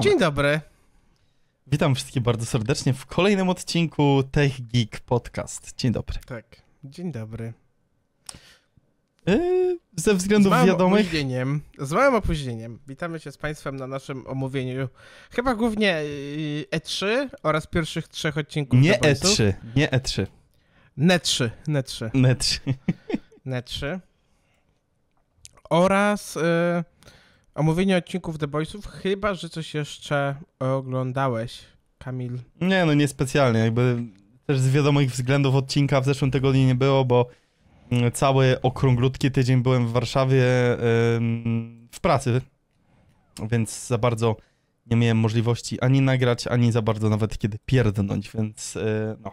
Dzień dobry. Witam wszystkich bardzo serdecznie w kolejnym odcinku Tech Geek Podcast. Dzień dobry. Tak, dzień dobry. Yy, ze względów z małym wiadomych. Opóźnieniem, z małym opóźnieniem. Witamy się z Państwem na naszym omówieniu chyba głównie y, E3 oraz pierwszych trzech odcinków. Nie E3, nie E3. NE3, NE3. NE3. NE3. Oraz. Yy omówienie odcinków The Boysów, chyba że coś jeszcze oglądałeś, Kamil. Nie, no niespecjalnie. Jakby też z wiadomych względów odcinka w zeszłym tygodniu nie było, bo mm, cały okrąglutki tydzień byłem w Warszawie yy, w pracy, więc za bardzo nie miałem możliwości ani nagrać, ani za bardzo nawet kiedy pierdnąć, więc yy, no.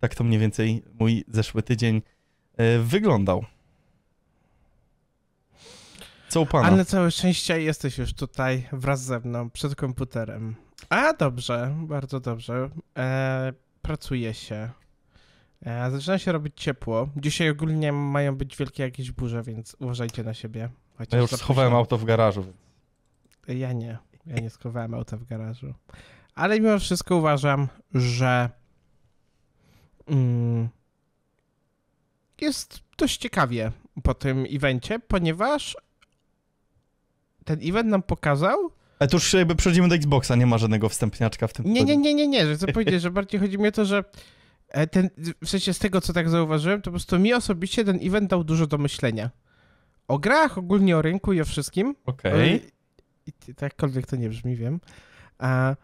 Tak to mniej więcej mój zeszły tydzień yy, wyglądał. Co u pana? Ale całe szczęście jesteś już tutaj wraz ze mną, przed komputerem. A, dobrze, bardzo dobrze. E, pracuje się. E, zaczyna się robić ciepło. Dzisiaj ogólnie mają być wielkie jakieś burze, więc uważajcie na siebie. Chociaż no ja już zapuszczam. schowałem auto w garażu. Ja nie. Ja nie schowałem auto w garażu. Ale mimo wszystko uważam, że mm, jest dość ciekawie po tym evencie, ponieważ ten event nam pokazał. Ale to już jakby przechodzimy do Xboxa, nie ma żadnego wstępniaczka w tym. Nie, nie, nie, nie, nie, że chcę powiedzieć, że bardziej chodzi mi o to, że e, ten, w sensie z tego, co tak zauważyłem, to po prostu mi osobiście ten event dał dużo do myślenia. O grach, ogólnie o rynku i o wszystkim. Okej. Okay. E, I, to nie brzmi, wiem. A,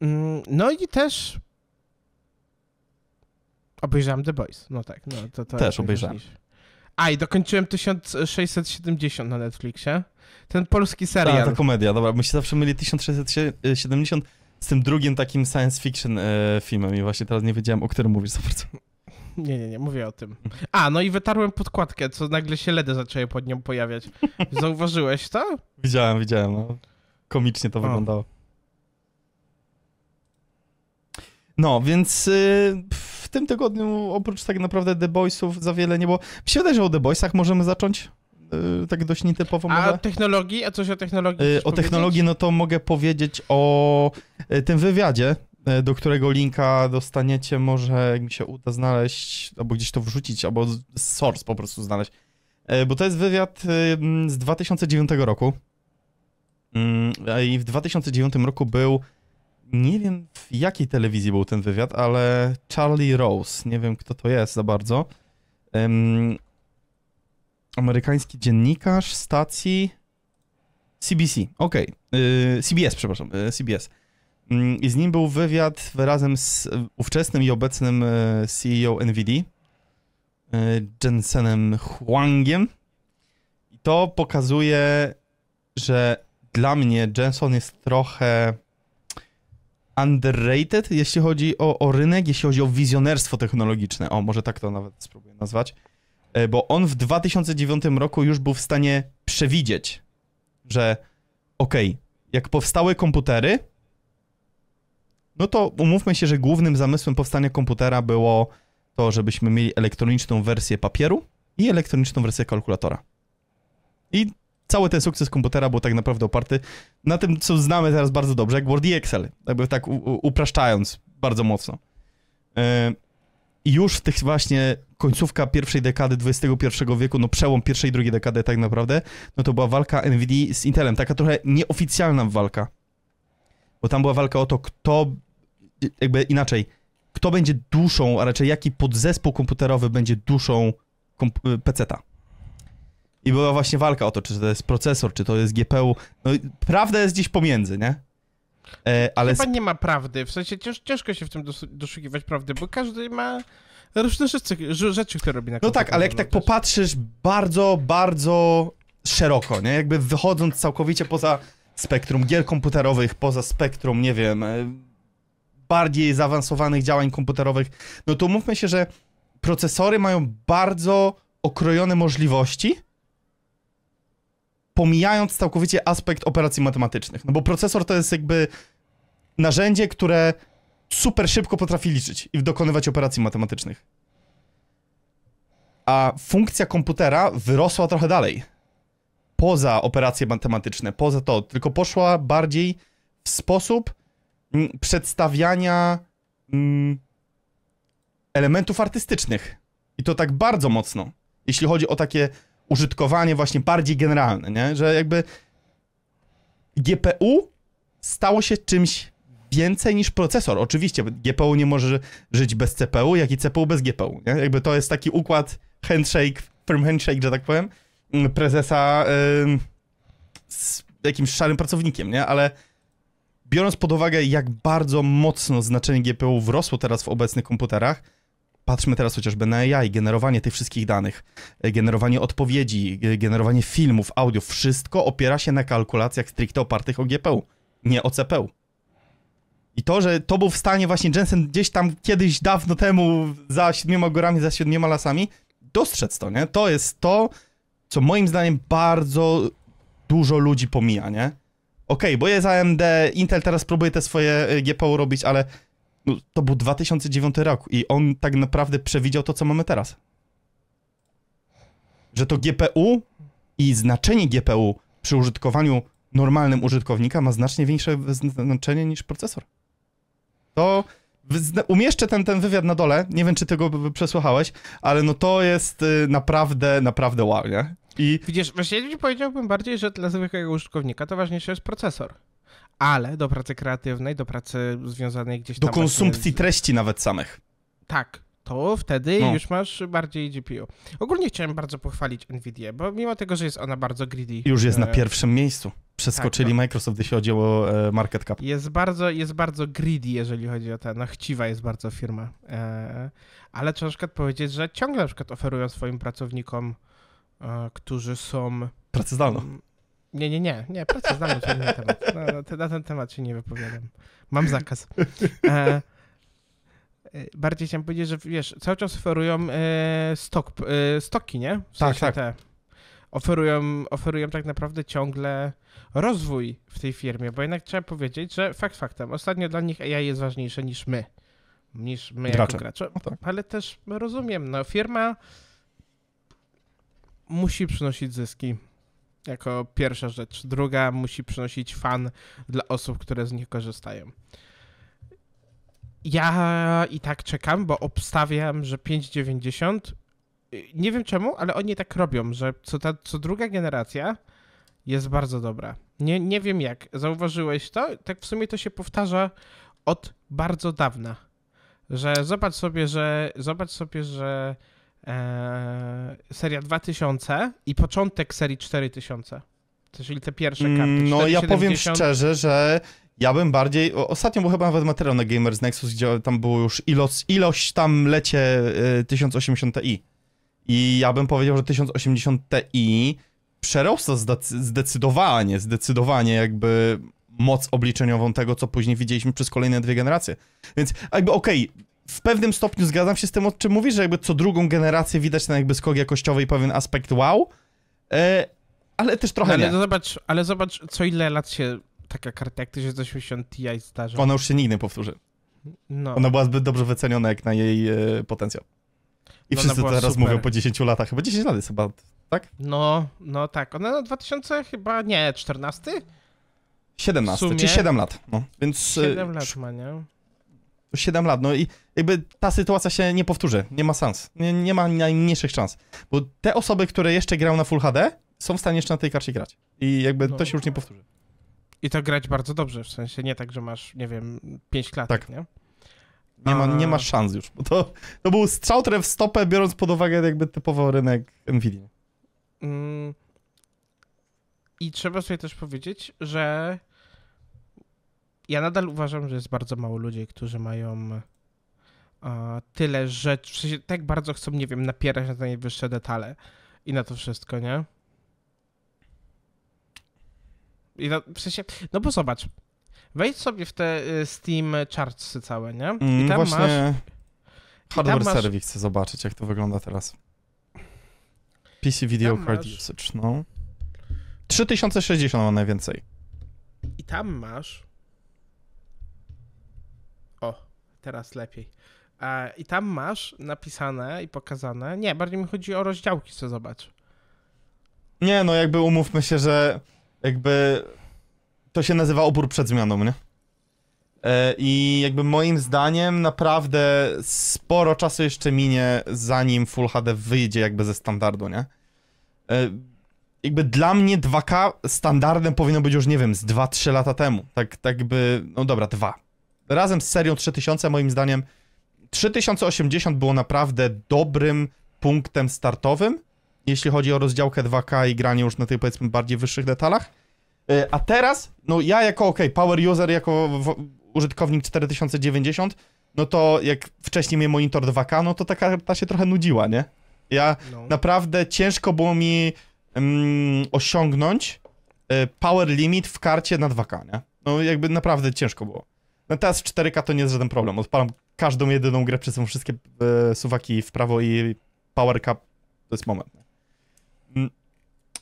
mm, no i też obejrzałem The Boys. No tak, no to, to Też obejrzałem. A i dokończyłem 1670 na Netflixie ten polski serial. A, ta komedia, dobra, my się zawsze myli 1670 z tym drugim takim science fiction e, filmem i właśnie teraz nie wiedziałem, o którym mówisz za bardzo. Nie, nie, nie, mówię o tym. A, no i wytarłem podkładkę, co nagle się LEDy zaczęły pod nią pojawiać. Zauważyłeś to? Widziałem, widziałem. No. Komicznie to o. wyglądało. No, więc y, w tym tygodniu oprócz tak naprawdę The Boysów za wiele nie było. Mi się wydaje, że o The Boysach możemy zacząć. Y, tak dość nietypowo. A o technologii? A coś o technologii? Y, o powiedzieć? technologii, no to mogę powiedzieć o y, tym wywiadzie, do którego linka dostaniecie, może jak mi się uda znaleźć, albo gdzieś to wrzucić, albo source po prostu znaleźć. Bo to jest wywiad mm, z 2009 roku. Mm, I w 2009 roku był, nie wiem w jakiej telewizji był ten wywiad, ale Charlie Rose, nie wiem kto to jest za bardzo amerykański dziennikarz stacji CBC, okej, okay. CBS, przepraszam, y, CBS. Mm, I z nim był wywiad razem z ówczesnym i obecnym y, CEO NVIDII, y, Jensenem Huangiem. I to pokazuje, że dla mnie Jensen jest trochę underrated, jeśli chodzi o, o rynek, jeśli chodzi o wizjonerstwo technologiczne. O, może tak to nawet spróbuję nazwać. E, bo on w 2009 roku już był w stanie przewidzieć, że okej, okay, jak powstały komputery, no to umówmy się, że głównym zamysłem powstania komputera było to, żebyśmy mieli elektroniczną wersję papieru i elektroniczną wersję kalkulatora. I cały ten sukces komputera był tak naprawdę oparty na tym, co znamy teraz bardzo dobrze, jak Word i Excel, jakby tak upraszczając bardzo mocno. Yy, i już w tych właśnie końcówka pierwszej dekady XXI wieku, no przełom pierwszej i drugiej dekady tak naprawdę, no to była walka NVIDIA z Intelem, taka trochę nieoficjalna walka. Bo tam była walka o to, kto, jakby inaczej, kto będzie duszą, a raczej jaki podzespół komputerowy będzie duszą komp PC-ta. I była właśnie walka o to, czy to jest procesor, czy to jest GPU. No prawda jest gdzieś pomiędzy, nie? E, ale Chyba nie ma prawdy, w sensie cięż, ciężko się w tym doszukiwać prawdy, bo każdy ma różne rzeczy, rzeczy które robi na No tak, ale jak no tak popatrzysz bardzo, bardzo szeroko, nie? Jakby wychodząc całkowicie poza spektrum gier komputerowych, poza spektrum, nie wiem, e, bardziej zaawansowanych działań komputerowych, no to mówmy się, że procesory mają bardzo okrojone możliwości, pomijając całkowicie aspekt operacji matematycznych. No bo procesor to jest jakby narzędzie, które super szybko potrafi liczyć i dokonywać operacji matematycznych. A funkcja komputera wyrosła trochę dalej. Poza operacje matematyczne, poza to, tylko poszła bardziej w sposób m, mm, przedstawiania m, mm, elementów artystycznych. I to tak bardzo mocno. Jeśli chodzi o takie użytkowanie właśnie bardziej generalne, nie? że jakby GPU stało się czymś więcej niż procesor. Oczywiście GPU nie może żyć bez CPU, jak i CPU bez GPU. Nie? Jakby to jest taki układ handshake, firm handshake, że tak powiem, mm, prezesa yy, z jakimś szarym pracownikiem, nie? Ale biorąc pod uwagę, jak bardzo mocno znaczenie GPU wrosło teraz w obecnych komputerach, Patrzmy teraz chociażby na AI, generowanie tych wszystkich danych, e, generowanie odpowiedzi, e, generowanie filmów, audio, wszystko opiera się na kalkulacjach stricte opartych o GPU, nie o CPU. I to, że to był w stanie właśnie Jensen gdzieś tam kiedyś dawno temu za siedmioma górami, za siedmioma lasami, dostrzec to, nie? To jest to, co moim zdaniem bardzo dużo ludzi pomija, nie? Okej, okay, bo jest AMD, Intel teraz próbuje te swoje e, GPU robić, ale no, to był 2009 rok i on tak naprawdę przewidział to, co mamy teraz. Że to GPU i znaczenie GPU przy użytkowaniu normalnym użytkownika ma znacznie większe znaczenie niż procesor. To umieszczę ten, ten wywiad na dole, nie wiem, czy tego przesłuchałeś, ale no to jest y, naprawdę, naprawdę wow, nie? I... Widzisz, właśnie powiedziałbym bardziej, że dla zwykłego użytkownika to ważniejsze jest procesor ale do pracy kreatywnej, do pracy związanej gdzieś tam... Do konsumpcji z... treści nawet samych. Tak, to wtedy no. już masz bardziej GPU. Ogólnie chciałem bardzo pochwalić Nvidia, bo mimo tego, że jest ona bardzo greedy. Już jest na e, pierwszym miejscu. Przeskoczyli tak, no. Microsoft, jeśli chodzi o e, market cap. Jest bardzo, jest bardzo greedy, jeżeli chodzi o tę. no chciwa jest bardzo firma. E, ale trzeba na przykład powiedzieć, że ciągle na przykład oferują swoim pracownikom, którzy są... Pracy zdalną nie, nie, nie, nie, Proszę, zdalna to inny temat. Na, na, na, ten temat się nie wypowiadam. Mam zakaz. E, e, bardziej chciałem powiedzieć, że wiesz, cały czas oferują e, stok, e, stoki, nie? W tak, sensie tak, tak. Te oferują, oferują tak naprawdę ciągle rozwój w tej firmie, bo jednak trzeba powiedzieć, że fakt faktem, ostatnio dla nich AI jest ważniejsze niż my, niż my gracze. jako gracze, no tak. ale też rozumiem, no firma musi przynosić zyski. Jako pierwsza rzecz. Druga musi przynosić fan dla osób, które z nich korzystają. Ja i tak czekam, bo obstawiam, że 5,90. Nie wiem czemu, ale oni tak robią, że co, ta, co druga generacja jest bardzo dobra. Nie, nie wiem jak. Zauważyłeś to? Tak w sumie to się powtarza od bardzo dawna. Że zobacz sobie, że zobacz sobie, że Eee, seria 2000 i początek serii 4000. Czyli te pierwsze mm, karty. No ja powiem szczerze, że ja bym bardziej. Ostatnio był chyba nawet materiał na Gamers Nexus, gdzie tam było już ilość, ilość tam lecie 1080 e, Ti. I ja bym powiedział, że 1080 Ti przerosła zdecydowanie, zdecydowanie jakby moc obliczeniową tego, co później widzieliśmy przez kolejne dwie generacje. Więc jakby okej, okay, w pewnym stopniu zgadzam się z tym, o czym mówisz, że jakby co drugą generację widać ten jakby skok jakościowy i pewien aspekt wow, e, ale też trochę no, ale Zobacz, ale zobacz, co ile lat się taka karta jak 1080 Ti zdarza. Ona już się nigdy nie powtórzy. No. Ona była zbyt dobrze wyceniona jak na jej e, potencjał. I no wszyscy teraz super. mówią po 10 latach, chyba 10 lat jest chyba, tak? No, no tak. Ona na 2000 chyba, nie, 14? 17, czy 7 lat. No. Więc 7 e, lat ma, nie? Siedem 7 lat, no i jakby ta sytuacja się nie powtórzy, nie ma sens, nie, nie ma najmniejszych szans, bo te osoby, które jeszcze grają na Full HD, są w stanie jeszcze na tej karcie grać i jakby no. to się już nie no, powtórzy. I to grać bardzo dobrze, w sensie nie tak, że masz, nie wiem, 5 lat, tak. nie? Nie, ma, nie masz szans już, bo to, to był strzał w stopę, biorąc pod uwagę jakby typowo rynek Nvidia. Mm. I trzeba sobie też powiedzieć, że ja nadal uważam, że jest bardzo mało ludzi, którzy mają tyle rzeczy, w sensie tak bardzo chcą, nie wiem, napierać na te najwyższe detale i na to wszystko, nie? I na, w sensie, no bo zobacz, wejdź sobie w te y, Steam charts całe, nie? I mm, tam Właśnie masz... Hardware masz... Survey chcę zobaczyć, jak to wygląda teraz. PC Video tam Card masz... Usage, no. 3060 ma najwięcej. I tam masz teraz lepiej. I tam masz napisane i pokazane. Nie, bardziej mi chodzi o rozdziałki, co zobacz. Nie, no jakby umówmy się, że jakby to się nazywa obór przed zmianą, nie? E, I jakby moim zdaniem naprawdę sporo czasu jeszcze minie, zanim Full HD wyjdzie jakby ze standardu, nie? E, jakby dla mnie 2K standardem powinno być już, nie wiem, z 2-3 lata temu. Tak, tak by, no dobra, 2 razem z serią 3000 moim zdaniem 3080 było naprawdę dobrym punktem startowym, jeśli chodzi o rozdziałkę 2K i granie już na tych powiedzmy bardziej wyższych detalach. E, a teraz, no ja jako ok, power user, jako użytkownik 4090, no to jak wcześniej miałem monitor 2K, no to taka karta się trochę nudziła, nie? Ja no. naprawdę ciężko było mi mm, osiągnąć e, power limit w karcie na 2K, nie? No jakby naprawdę ciężko było. No teraz 4K to nie jest żaden problem. Odpalam każdą jedyną grę, przesuwam wszystkie e, suwaki w prawo i power cap to jest moment. Mm,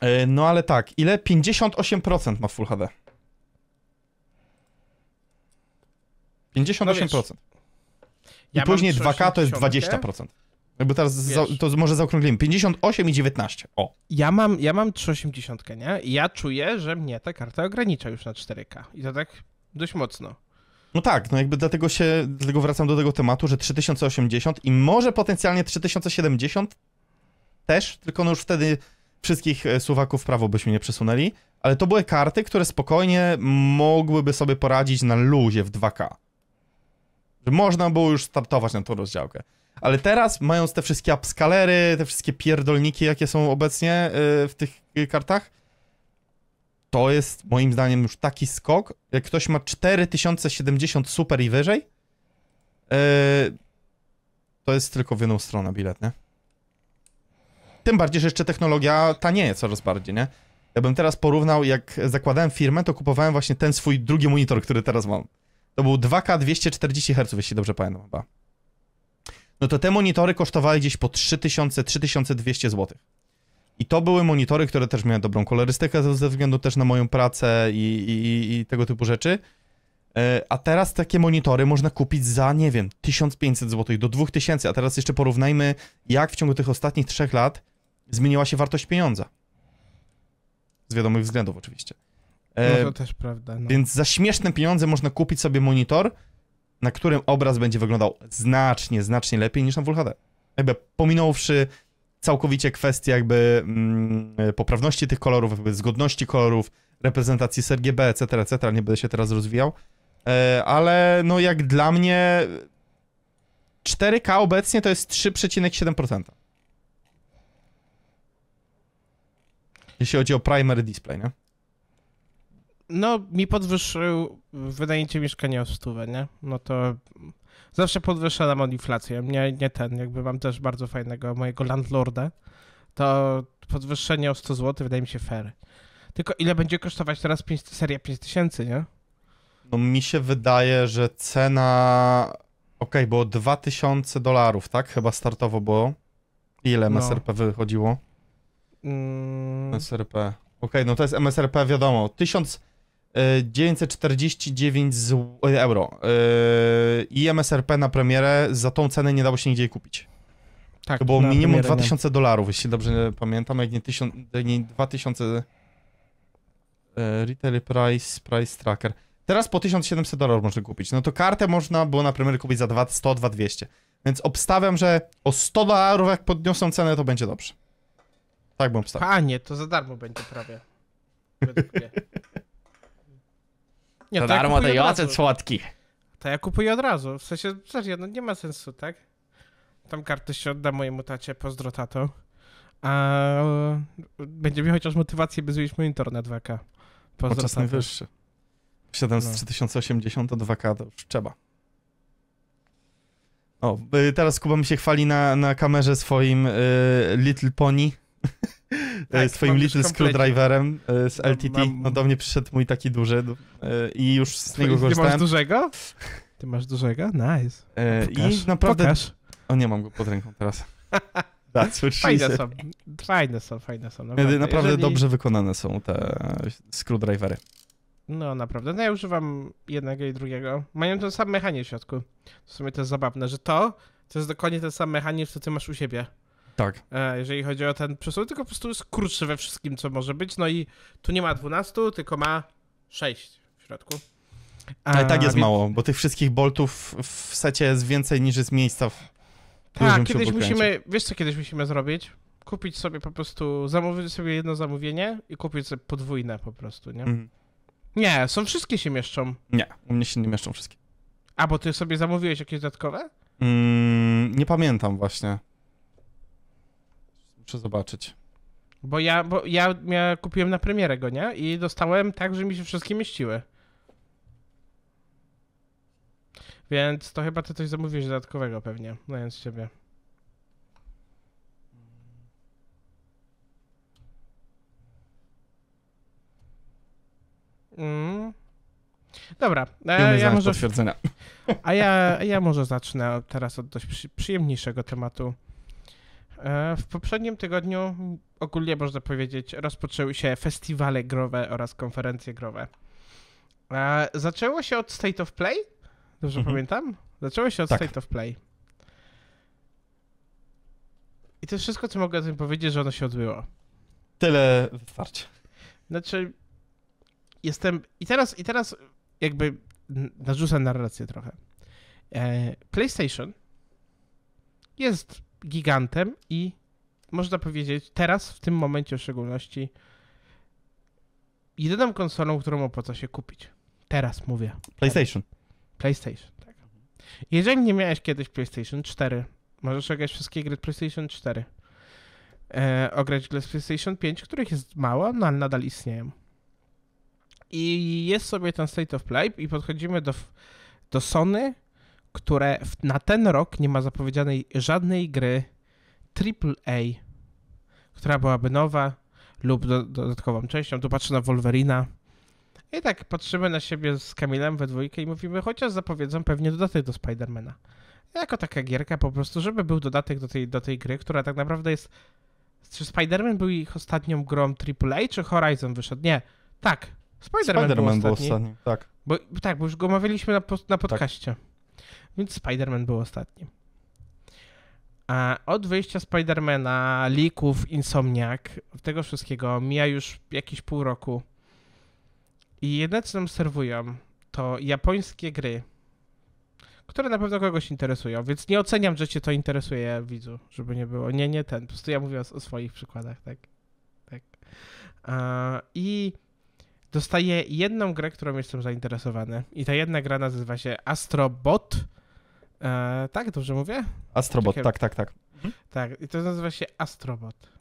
e, no ale tak, ile? 58% ma Full HD. 58%. No wiesz, I ja później 2K to jest 20%. Jakby teraz za, to może zaokrąglimy. 58 i 19. O. Ja mam, ja mam 380, nie? I ja czuję, że mnie ta karta ogranicza już na 4K. I to tak dość mocno. No tak, no jakby dlatego się, dlatego wracam do tego tematu, że 3080 i może potencjalnie 3070 też, tylko no już wtedy wszystkich e, Suwaków w prawo byśmy nie przesunęli, ale to były karty, które spokojnie mogłyby sobie poradzić na luzie w 2K. Można było już startować na tą rozdziałkę. Ale teraz, mając te wszystkie upscalery, te wszystkie pierdolniki, jakie są obecnie e, w tych e, kartach, to jest moim zdaniem już taki skok. Jak ktoś ma 4070 super i wyżej, yy, to jest tylko w jedną stronę bilet, nie? Tym bardziej, że jeszcze technologia tanieje coraz bardziej, nie? Ja bym teraz porównał, jak zakładałem firmę, to kupowałem właśnie ten swój drugi monitor, który teraz mam. To był 2K 240 Hz, jeśli dobrze pamiętam chyba. No to te monitory kosztowały gdzieś po 3000, 3200 zł. I to były monitory, które też miały dobrą kolorystykę ze względu też na moją pracę i, i, i tego typu rzeczy. E, a teraz takie monitory można kupić za, nie wiem, 1500 zł do 2000, a teraz jeszcze porównajmy, jak w ciągu tych ostatnich trzech lat zmieniła się wartość pieniądza. Z wiadomych względów oczywiście. E, no to też prawda. No. Więc za śmieszne pieniądze można kupić sobie monitor, na którym obraz będzie wyglądał znacznie, znacznie lepiej niż na Full HD. Jakby pominąwszy całkowicie kwestia jakby mm, poprawności tych kolorów, jakby zgodności kolorów, reprezentacji RGB, etc., etc., nie będę się teraz rozwijał, e, ale no jak dla mnie 4K obecnie to jest 3,7%. Jeśli chodzi o primary display, nie? No, mi podwyższył wynajęcie mieszkania o stówę, nie? No to zawsze nam on inflację. Nie, nie ten, jakby mam też bardzo fajnego mojego landlorda. To podwyższenie o 100 zł wydaje mi się fair. Tylko ile będzie kosztować teraz 5, seria 5000, nie? No mi się wydaje, że cena. Okej, okay, było 2000 dolarów, tak? Chyba startowo było. Ile MSRP no. Er wychodziło? Mm. MSRP. Er okej, okay, no to jest MSRP, er wiadomo. 1000. 949 zł, e, euro. E, I MSRP na premierę za tą cenę nie dało się nigdzie kupić. Tak, to było minimum 2000 nie. No. dolarów, jeśli dobrze pamiętam, jak nie, tysiąc, e, nie 2000... Retail Price, Price Tracker. Teraz po 1700 dolarów można kupić. No to kartę można było na premierę kupić za 100, 2200. Więc obstawiam, że o 100 dolarów jak podniosą cenę, to będzie dobrze. Tak bym obstawiał. A nie, to za darmo będzie prawie. Według mnie. Nie, to, to darmo to i ocet słodki. To ja kupuję od razu. W sensie, serio, znaczy, no nie ma sensu, tak? Tam kartę się odda mojemu tacie, pozdro tato. A będzie mi chociaż motywację, by zmienić mój internet 2K. Pozdro Podczas tato. najwyższy. 7 z 3080 to 2K to już trzeba. O, y, teraz Kuba mi się chwali na, na kamerze swoim y, Little Pony. tak, e, swoim licznym screwdriverem e, z LTT. Mam... No do mnie przyszedł mój taki duży e, i już z niego Ty korzystałem. Ty masz dużego? Ty masz dużego? Nice. Pokaż. I naprawdę... Pokaż. O, nie mam go pod ręką teraz. Dajcie. Tak, fajne, są, fajne są, fajne są. Naprawdę, naprawdę Jeżeli... dobrze wykonane są te screwdrivery. No naprawdę, no ja używam jednego i drugiego. Mają ten sam mechanizm w środku. W sumie to jest zabawne, że to, to jest dokładnie ten sam mechanizm, co ty masz u siebie. Tak. E, jeżeli chodzi o ten przesuw, tylko po prostu jest krótszy we wszystkim, co może być. No i tu nie ma 12, tylko ma 6 w środku. Ale tak jest więc... mało, bo tych wszystkich boltów w secie jest więcej niż jest miejsca w Tak, kiedyś musimy, wiesz co kiedyś musimy zrobić? Kupić sobie po prostu, zamówić sobie jedno zamówienie i kupić sobie podwójne po prostu, nie? Mhm. Nie, są wszystkie się mieszczą. Nie, u mnie się nie mieszczą wszystkie. A, bo ty sobie zamówiłeś jakieś dodatkowe? Mm, nie pamiętam właśnie muszę zobaczyć. Bo ja, bo ja, kupiłem na premierę go, nie? I dostałem tak, że mi się wszystkie mieściły. Więc to chyba ty coś zamówisz dodatkowego pewnie, znając ciebie. Mm. Dobra, e, ja może... A ja, ja może zacznę teraz od dość przy, przyjemniejszego tematu. E, w poprzednim tygodniu, ogólnie można powiedzieć, rozpoczęły się festiwale growe oraz konferencje growe. E, zaczęło się od State of Play? Dobrze mhm. pamiętam? Zaczęło się od tak. State of Play. I to jest wszystko, co mogę o tym powiedzieć, że ono się odbyło. Tyle wystarczy. Znaczy, jestem. I teraz, i teraz jakby narzucę narrację trochę. E, PlayStation jest gigantem i można powiedzieć teraz, w tym momencie w szczególności, jedyną konsolą, którą opłaca się kupić. Teraz mówię. PlayStation. PlayStation, tak. Jeżeli nie miałeś kiedyś PlayStation 4, możesz ograć wszystkie gry PlayStation 4. E, ograć gry z PlayStation 5, których jest mało, no ale nadal istnieją. I jest sobie ten state of play i podchodzimy do, do Sony które na ten rok nie ma zapowiedzianej żadnej gry AAA, która byłaby nowa lub do, dodatkową częścią. Tu patrzę na Wolverina. I tak patrzymy na siebie z Kamilem we dwójkę i mówimy, chociaż zapowiedzą pewnie dodatek do Spidermana. Jako taka gierka po prostu, żeby był dodatek do tej, do tej gry, która tak naprawdę jest... Czy Spiderman był ich ostatnią grą AAA, czy Horizon wyszedł? Nie. Tak. Spiderman, był, ostatni, był ostatni. Tak. Bo, tak, bo już go omawialiśmy na, na tak. podcaście. Tak więc Spider-Man był ostatnim. A od wyjścia Spidermana, lików, Insomniak, tego wszystkiego mija już jakieś pół roku. I jedne co obserwują to japońskie gry, które na pewno kogoś interesują, więc nie oceniam, że cię to interesuje widzu, żeby nie było. Nie, nie ten, po prostu ja mówię o, o swoich przykładach, tak. tak. I dostaję jedną grę, którą jestem zainteresowany i ta jedna gra nazywa się Astrobot E, tak, dobrze mówię? Astrobot, Czekaj. tak, tak, tak. Mhm. Tak, i to nazywa się Astrobot.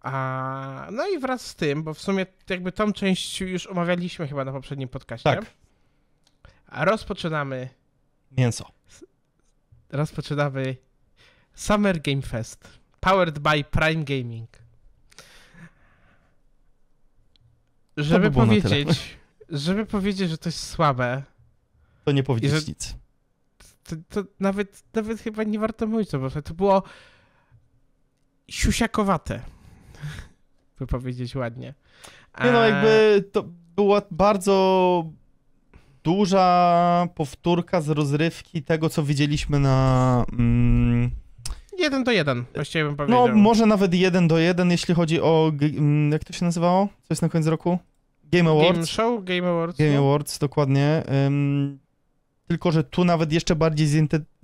A, no i wraz z tym, bo w sumie jakby tą część już omawialiśmy chyba na poprzednim podcaście. Tak. A rozpoczynamy... Mięso. Rozpoczynamy Summer Game Fest. Powered by Prime Gaming. Żeby by powiedzieć, żeby powiedzieć, że to jest słabe, to nie powiedzieć że... nic. To, to, nawet, nawet chyba nie warto mówić, to, bo to było siusiakowate, by powiedzieć ładnie. No, A... no, jakby to była bardzo duża powtórka z rozrywki tego, co widzieliśmy na... Mm, jeden do jeden, właściwie bym no, powiedział. No, może nawet jeden do jeden, jeśli chodzi o... Mm, jak to się nazywało? Co jest na koniec roku? Game Awards. Game Show, Game Awards. Game no. Awards, dokładnie tylko że tu nawet jeszcze bardziej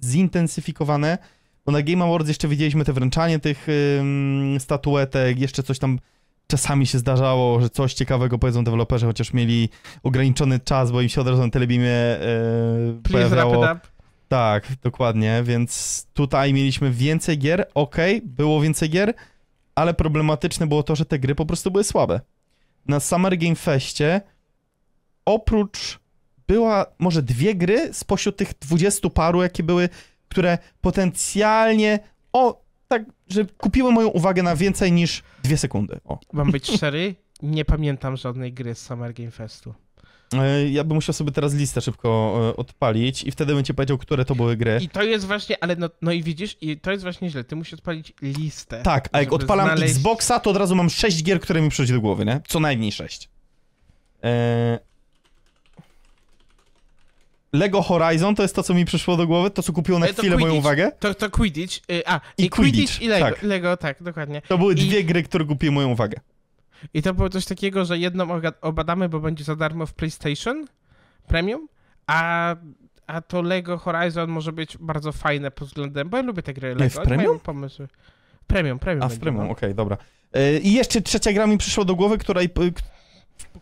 zintensyfikowane, bo na Game Awards jeszcze widzieliśmy te wręczanie tych statuetek, jeszcze coś tam czasami się zdarzało, że coś ciekawego powiedzą deweloperzy, chociaż mieli ograniczony czas, bo im się od razu na telebimie yy, Please pojawiało. Tak, dokładnie, więc tutaj mieliśmy więcej gier, ok, było więcej gier, ale problematyczne było to, że te gry po prostu były słabe. Na Summer Game Festie oprócz była może dwie gry spośród tych dwudziestu paru, jakie były, które potencjalnie, o, tak, że kupiły moją uwagę na więcej niż dwie sekundy. O. Mam być szczery? Nie pamiętam żadnej gry z Summer Game Festu. E, ja bym musiał sobie teraz listę szybko e, odpalić i wtedy bym ci powiedział, które to były gry. I to jest właśnie, ale no, no i widzisz, i to jest właśnie źle. Ty musisz odpalić listę. Tak, a jak odpalam znaleźć... Xboxa, to od razu mam sześć gier, które mi przychodzi do głowy, nie? Co najmniej sześć. Eee, Lego Horizon to jest to, co mi przyszło do głowy, to co kupiło na e, chwilę Quidditch, moją uwagę. To, to Quidditch, e, a i, i Quidditch, Quidditch, i Lego, tak. Lego, tak, dokładnie. To były I... dwie gry, które kupiły moją uwagę. I to było coś takiego, że jedną obadamy, bo będzie za darmo w PlayStation Premium, a, a to Lego Horizon może być bardzo fajne pod względem, bo ja lubię te gry Lego. Nie, w premium? pomysły. Premium, premium. A w premium, no. okej, okay, dobra. E, I jeszcze trzecia gra mi przyszła do głowy, której,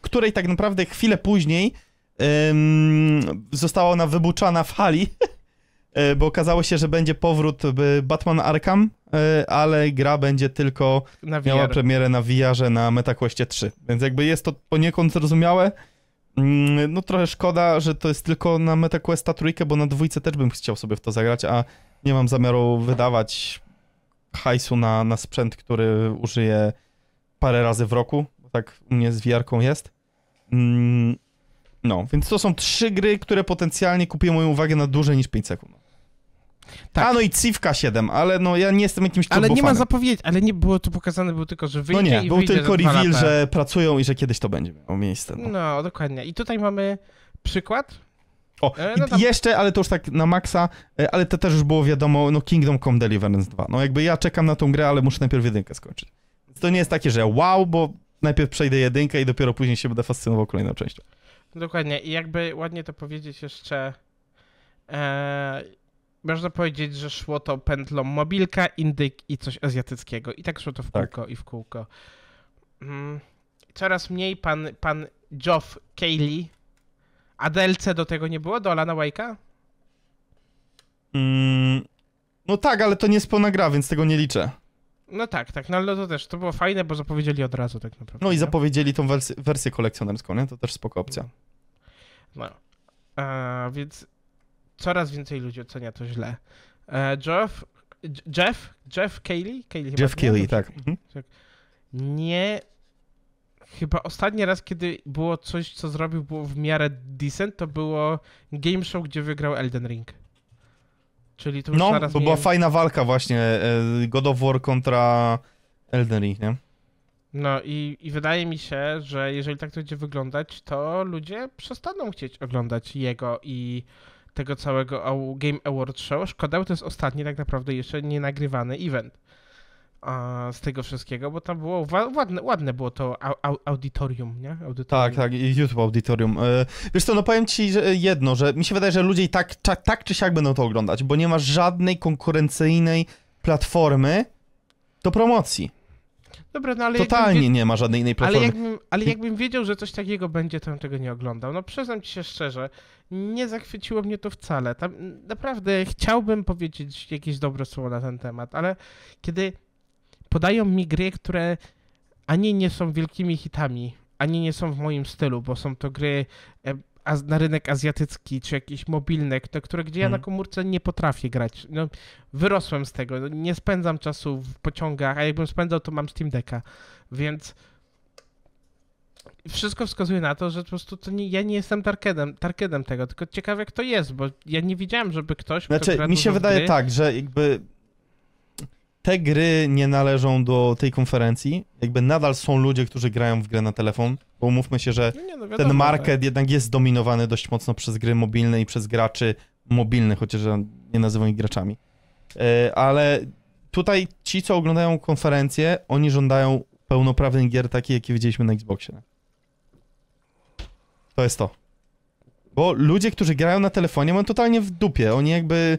której tak naprawdę chwilę później została ona wybuczana w hali, e, bo okazało się, że będzie powrót Batman Arkham, e, ale gra będzie tylko miała premierę na vr na MetaQuestie 3. Więc jakby jest to poniekąd zrozumiałe. Mm, no trochę szkoda, że to jest tylko na MetaQuesta trójkę, bo na dwójce też bym chciał sobie w to zagrać, a nie mam zamiaru wydawać hajsu na, na sprzęt, który użyję parę razy w roku, tak u mnie z VR-ką jest. Mm, no, więc to są trzy gry, które potencjalnie kupiły moją uwagę na dłużej niż 5 sekund. Tak. A no i Civka 7, ale no ja nie jestem jakimś turbofanem. Ale nie ma zapowiedzi, ale nie było tu pokazane, było tylko, że no wyjdzie No nie, był tylko reveal, że pracują i że kiedyś to będzie miało miejsce. No, no dokładnie. I tutaj mamy przykład. O, e, no jeszcze, ale to już tak na maksa, e, ale to też już było wiadomo, no Kingdom Come Deliverance 2. No jakby ja czekam na tą grę, ale muszę najpierw jedynkę skończyć. Więc to nie jest takie, że wow, bo najpierw przejdę jedynkę i dopiero później się będę fascynował kolejną częścią. Dokładnie. I jakby ładnie to powiedzieć jeszcze, e, można powiedzieć, że szło to pętlą mobilka, indyk i coś azjatyckiego. I tak szło to w tak. kółko i w kółko. Mm. Coraz mniej pan, pan Geoff Cayley. A DLC do tego nie było? Do Alana Wake'a? Mm, no tak, ale to nie jest gra, więc tego nie liczę. No tak, tak, no ale to też, to było fajne, bo zapowiedzieli od razu tak naprawdę. No i zapowiedzieli tą wersję, wersję kolekcjonerską, nie? To też spoko opcja. No, e, więc coraz więcej ludzi ocenia to źle. E, Jeff, Jeff, Jeff Cayley? Cayley Jeff Cayley, tak. Mhm. tak. Nie, chyba ostatni raz, kiedy było coś, co zrobił, było w miarę decent, to było game show, gdzie wygrał Elden Ring. Czyli to już no, zaraz bo była fajna walka właśnie e, God of War kontra Elden Ring, nie? No i, i wydaje mi się, że jeżeli tak to będzie wyglądać, to ludzie przestaną chcieć oglądać jego i tego całego Game Award Show. Szkoda, bo to jest ostatni tak naprawdę jeszcze nie nagrywany event z tego wszystkiego, bo tam było ładne, ładne było to au, audytorium, nie? Audytorium. Tak, tak, YouTube audytorium. E, wiesz co, no powiem ci że jedno, że mi się wydaje, że ludzie i tak, tak, tak czy siak będą to oglądać, bo nie ma żadnej konkurencyjnej platformy do promocji. Dobra, no ale Totalnie wie... nie ma żadnej innej platformy. Ale jakbym, ale jakbym wiedział, że coś takiego będzie, to bym tego nie oglądał. No przyznam ci się szczerze, nie zachwyciło mnie to wcale. Tam naprawdę chciałbym powiedzieć jakieś dobre słowo na ten temat, ale kiedy podają mi gry, które ani nie są wielkimi hitami, ani nie są w moim stylu, bo są to gry e, na rynek azjatycki, czy jakieś mobilne, które gdzie ja mhm. na komórce nie potrafię grać. No, wyrosłem z tego, no, nie spędzam czasu w pociągach, a jakbym spędzał, to mam Steam Decka, więc wszystko wskazuje na to, że po prostu to nie, ja nie jestem tarkedem, tarkedem tego, tylko ciekawe jak to jest, bo ja nie widziałem, żeby ktoś... Znaczy, kto mi się wydaje gry... tak, że jakby te gry nie należą do tej konferencji. Jakby nadal są ludzie, którzy grają w grę na telefon, bo umówmy się, że no, no wiadomo, ten market tak. jednak jest dominowany dość mocno przez gry mobilne i przez graczy mobilnych, chociaż ja nie nazywam ich graczami. E, ale tutaj ci, co oglądają konferencję, oni żądają pełnoprawnych gier takich, jakie widzieliśmy na Xboxie. To jest to. Bo ludzie, którzy grają na telefonie, mają totalnie w dupie. Oni jakby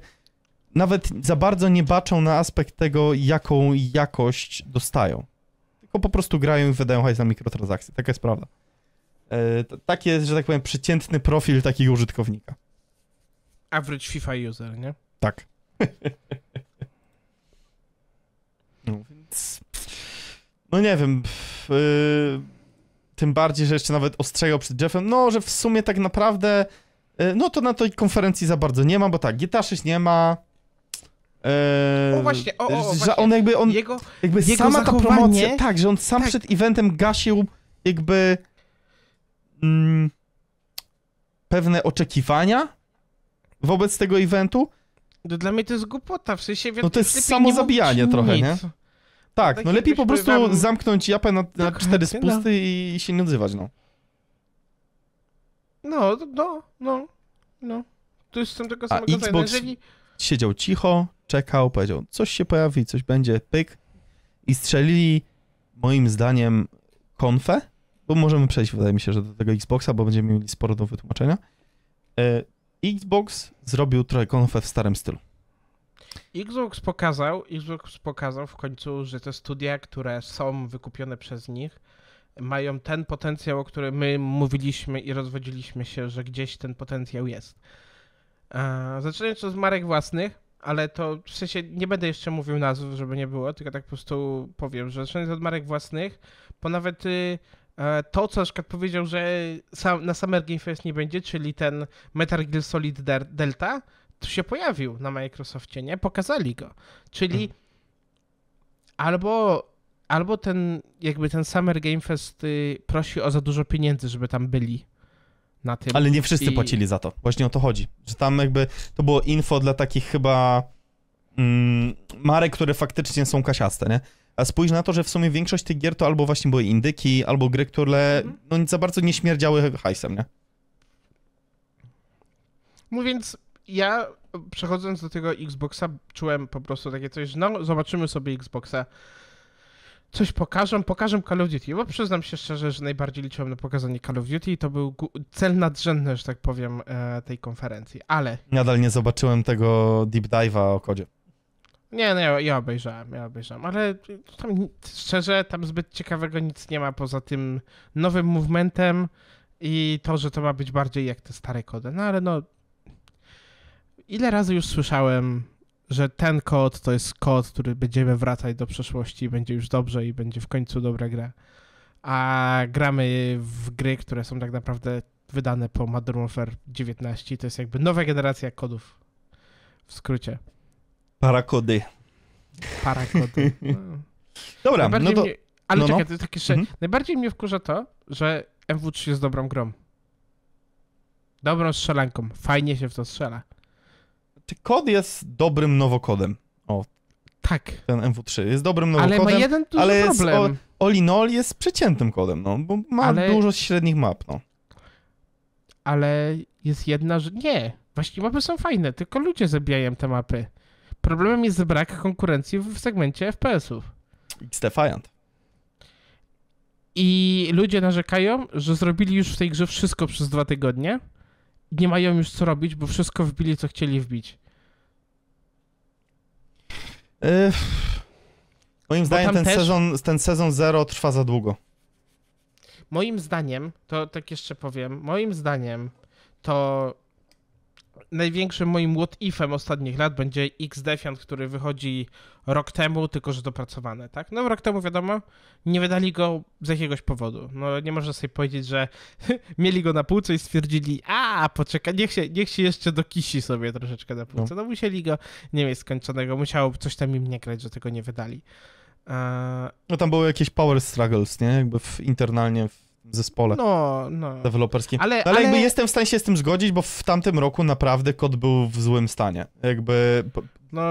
nawet za bardzo nie baczą na aspekt tego, jaką jakość dostają. Tylko po prostu grają i wydają hajs na mikrotransakcje. Taka jest prawda. E, tak jest, że tak powiem, przeciętny profil takiego użytkownika. Average FIFA user, nie? Tak. no, więc... no nie wiem. Pff, y, tym bardziej, że jeszcze nawet ostrzegał przed Jeffem, no, że w sumie tak naprawdę... Y, no to na tej konferencji za bardzo nie ma, bo tak, GTA 6 nie ma, Eee, o właśnie, o, o, że on jakby on jego, jakby jego sama ta promocja, tak, że on sam tak. przed eventem gasił jakby mm, pewne oczekiwania wobec tego eventu. No dla mnie to jest głupota, w sensie No to jest samo zabijanie trochę, nic. nie? Tak, no, no tak lepiej po prostu powiem... zamknąć japę na, na tak, no cztery tak, no. spusty i się nie odzywać, no. No, no, no, no. z tym tego samego Xbox... Jeżeli siedział cicho, czekał, powiedział, coś się pojawi, coś będzie, pyk. I strzelili, moim zdaniem, konfę, bo możemy przejść, wydaje mi się, że do tego Xboxa, bo będziemy mieli sporo do wytłumaczenia. E, Xbox zrobił trochę konfę w starym stylu. Xbox pokazał, Xbox pokazał w końcu, że te studia, które są wykupione przez nich, mają ten potencjał, o którym my mówiliśmy i rozwodziliśmy się, że gdzieś ten potencjał jest. E, zacznę od marek własnych, ale to w sensie nie będę jeszcze mówił nazw, żeby nie było, tylko tak po prostu powiem, że zacznę od marek własnych, po nawet y, e, to, co na przykład powiedział, że na Summer Game Fest nie będzie, czyli ten Metal Gear Solid Delta, to się pojawił na Microsoftie, nie? Pokazali go. Czyli hmm. albo, albo ten, jakby ten Summer Game Fest y, prosi o za dużo pieniędzy, żeby tam byli na tym. Ale nie wszyscy i... płacili za to. Właśnie o to chodzi. Że tam jakby to było info dla takich chyba mm, marek, które faktycznie są kasiaste, nie? A spójrz na to, że w sumie większość tych gier to albo właśnie były indyki, albo gry, które mhm. no, za bardzo nie śmierdziały hajsem, nie? Mówiąc, ja przechodząc do tego Xboxa czułem po prostu takie coś, no zobaczymy sobie Xboxa coś pokażą, pokażą Call of Duty, bo przyznam się szczerze, że najbardziej liczyłem na pokazanie Call of Duty i to był cel nadrzędny, że tak powiem, e, tej konferencji, ale... Nadal nie zobaczyłem tego deep dive'a o kodzie. Nie, no ja, ja obejrzałem, ja obejrzałem, ale tam szczerze, tam zbyt ciekawego nic nie ma poza tym nowym movementem i to, że to ma być bardziej jak te stare kody, no ale no... Ile razy już słyszałem że ten kod to jest kod, który będziemy wracać do przeszłości i będzie już dobrze i będzie w końcu dobra gra. A gramy w gry, które są tak naprawdę wydane po Modern Warfare 19. To jest jakby nowa generacja kodów. W skrócie. Parakody. Parakody. No. Dobra, no najbardziej no to... Mnie... No, Ale no, czekaj, no. Mhm. Najbardziej mnie wkurza to, że MW3 jest dobrą grą. Dobrą strzelanką. Fajnie się w to strzela. Czy kod jest dobrym nowokodem? O, tak. Ten MW3 jest dobrym nowokodem. Ale ma jeden duży ale problem. Jest, o, Olinol jest przeciętym kodem, no, bo ma ale... dużo średnich map, no. Ale jest jedna, że nie. Właśnie mapy są fajne, tylko ludzie zabijają te mapy. Problemem jest brak konkurencji w segmencie FPS-ów. X-Defiant. I ludzie narzekają, że zrobili już w tej grze wszystko przez dwa tygodnie nie mają już co robić, bo wszystko wbili, co chcieli wbić. Yy, moim zdaniem ten, też... sezon, ten sezon zero trwa za długo. Moim zdaniem, to tak jeszcze powiem, moim zdaniem to największym moim what ifem ostatnich lat będzie X-Defiant, który wychodzi rok temu, tylko że dopracowane, tak? No rok temu wiadomo, nie wydali go z jakiegoś powodu. No nie można sobie powiedzieć, że mieli go na półce i stwierdzili, a poczekaj, niech się, niech się jeszcze do sobie troszeczkę na półce. No, no musieli go nie mieć skończonego, musiało coś tam im nie grać, że tego nie wydali. Uh... No tam były jakieś power struggles, nie? Jakby w, internalnie w zespole no, no. deweloperskim. Ale, ale, no, ale, jakby jestem w stanie się z tym zgodzić, bo w tamtym roku naprawdę kod był w złym stanie. Jakby no,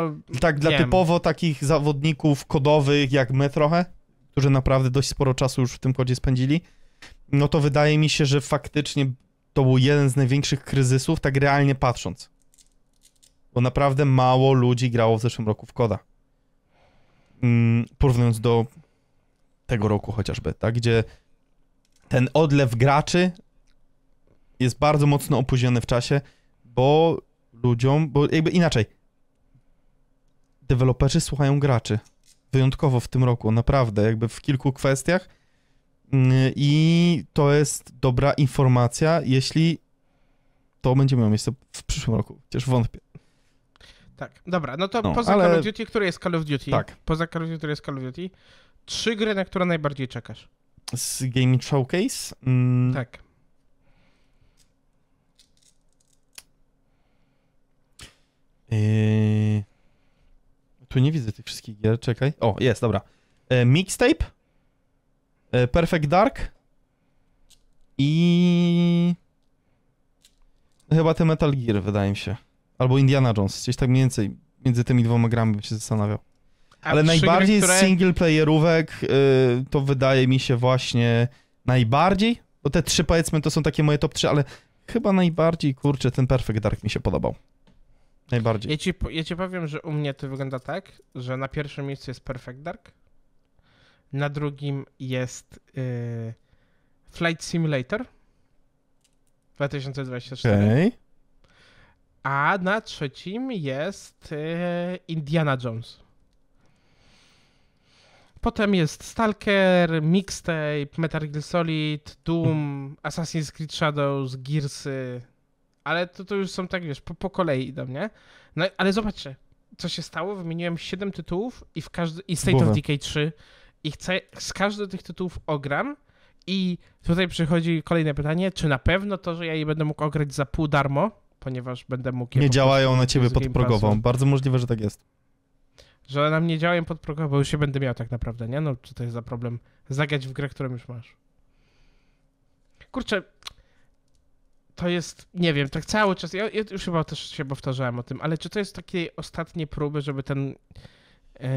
tak dla wiem. typowo takich zawodników kodowych jak my trochę, którzy naprawdę dość sporo czasu już w tym kodzie spędzili, no to wydaje mi się, że faktycznie to był jeden z największych kryzysów, tak realnie patrząc. Bo naprawdę mało ludzi grało w zeszłym roku w koda. Mm, porównując do tego roku chociażby, tak? Gdzie ten odlew graczy jest bardzo mocno opóźniony w czasie, bo ludziom, bo jakby inaczej, deweloperzy słuchają graczy. Wyjątkowo w tym roku, naprawdę, jakby w kilku kwestiach. Mm, I to jest dobra informacja, jeśli to będzie miało miejsce w przyszłym roku, chociaż wątpię. Tak, dobra, no to no, poza ale... Call of Duty, który jest Call of Duty, tak. poza Call of Duty, który jest Call of Duty, trzy gry, na które najbardziej czekasz z Game Showcase. Mm. Tak. Yy... Tu nie widzę tych wszystkich gier, czekaj. O, jest, dobra. E, mixtape, e, Perfect Dark i... No chyba te Metal Gear, wydaje mi się. Albo Indiana Jones, gdzieś tak mniej więcej między tymi dwoma grami bym się zastanawiał. Ale najbardziej które... z single playerówek yy, to wydaje mi się właśnie najbardziej, bo te trzy powiedzmy to są takie moje top trzy, ale chyba najbardziej, kurczę, ten Perfect Dark mi się podobał. Najbardziej. Ja ci, ja ci powiem, że u mnie to wygląda tak, że na pierwszym miejscu jest Perfect Dark, na drugim jest yy, Flight Simulator 2024. Okay. A na trzecim jest yy, Indiana Jones. Potem jest Stalker, Mixtape, Metal Gear Solid, Doom, Assassin's Creed Shadows, Gearsy. Ale to, to już są tak, wiesz, po, po kolei do mnie. No ale zobaczcie, co się stało. Wymieniłem 7 tytułów i, w każdy, i State of Decay 3. I chcę, z każdego tych tytułów ogram. I tutaj przychodzi kolejne pytanie, czy na pewno to, że ja je będę mógł ograć za pół darmo, ponieważ będę mógł... Nie działają na ciebie podprogową. Bardzo możliwe, że tak jest. Że na mnie działają podprogramowe, bo już się będę miał tak naprawdę, nie? No czy to jest za problem? Zagrać w grę, którą już masz. Kurczę, to jest, nie wiem, tak cały czas, ja, ja już chyba też się powtarzałem o tym, ale czy to jest takie ostatnie próby, żeby ten, yy,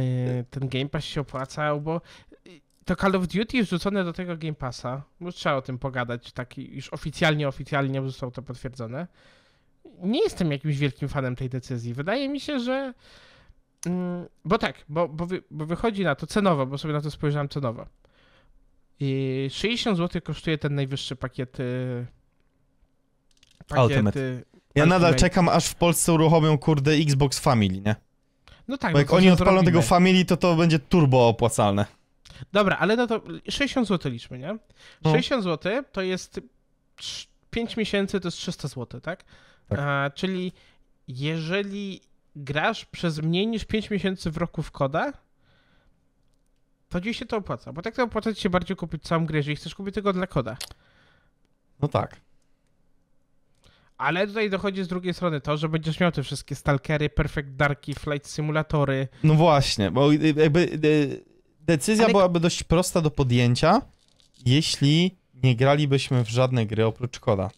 ten Game Pass się opłacał, bo e, to Call of Duty wrzucone do tego Game Passa, już trzeba o tym pogadać, tak już oficjalnie, oficjalnie zostało to potwierdzone. Nie jestem jakimś wielkim fanem tej decyzji. Wydaje mi się, że Mm, bo tak, bo, bo, wy, bo wychodzi na to cenowo, bo sobie na to spojrzałem cenowo. I 60 zł kosztuje ten najwyższy pakiet. Y, pakiet Ultimate. Ja Ultimate. nadal czekam, aż w Polsce uruchomią, kurde, Xbox Family, nie? No tak. Bo no jak oni odpalą zrobimy. tego Family, to to będzie turbo opłacalne. Dobra, ale no to 60 zł liczmy, nie? 60 no. zł to jest 5 miesięcy to jest 300 zł, tak? tak. A, czyli jeżeli grasz przez mniej niż 5 miesięcy w roku w koda, to gdzieś się to opłaca. Bo tak to opłaca ci się bardziej kupić całą grę, jeżeli chcesz kupić tego dla koda. No tak. Ale tutaj dochodzi z drugiej strony to, że będziesz miał te wszystkie stalkery, perfect darki, flight simulatory. No właśnie, bo jakby y, decyzja Ale... byłaby dość prosta do podjęcia, jeśli nie gralibyśmy w żadne gry oprócz koda.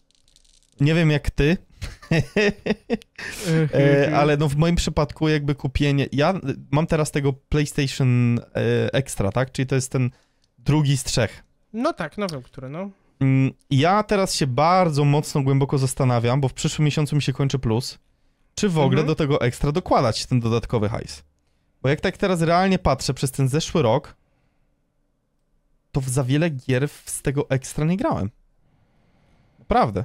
Nie wiem jak ty, E, ale no w moim przypadku jakby kupienie... Ja mam teraz tego PlayStation e, Extra, tak? Czyli to jest ten drugi z trzech. No tak, no wiem, mm, który no. Ja teraz się bardzo mocno, głęboko zastanawiam, bo w przyszłym miesiącu mi się kończy plus, czy w ogóle mhm. do tego Extra dokładać ten dodatkowy hajs. Bo jak tak teraz realnie patrzę przez ten zeszły rok, to w za wiele gier z tego Extra nie grałem. Naprawdę.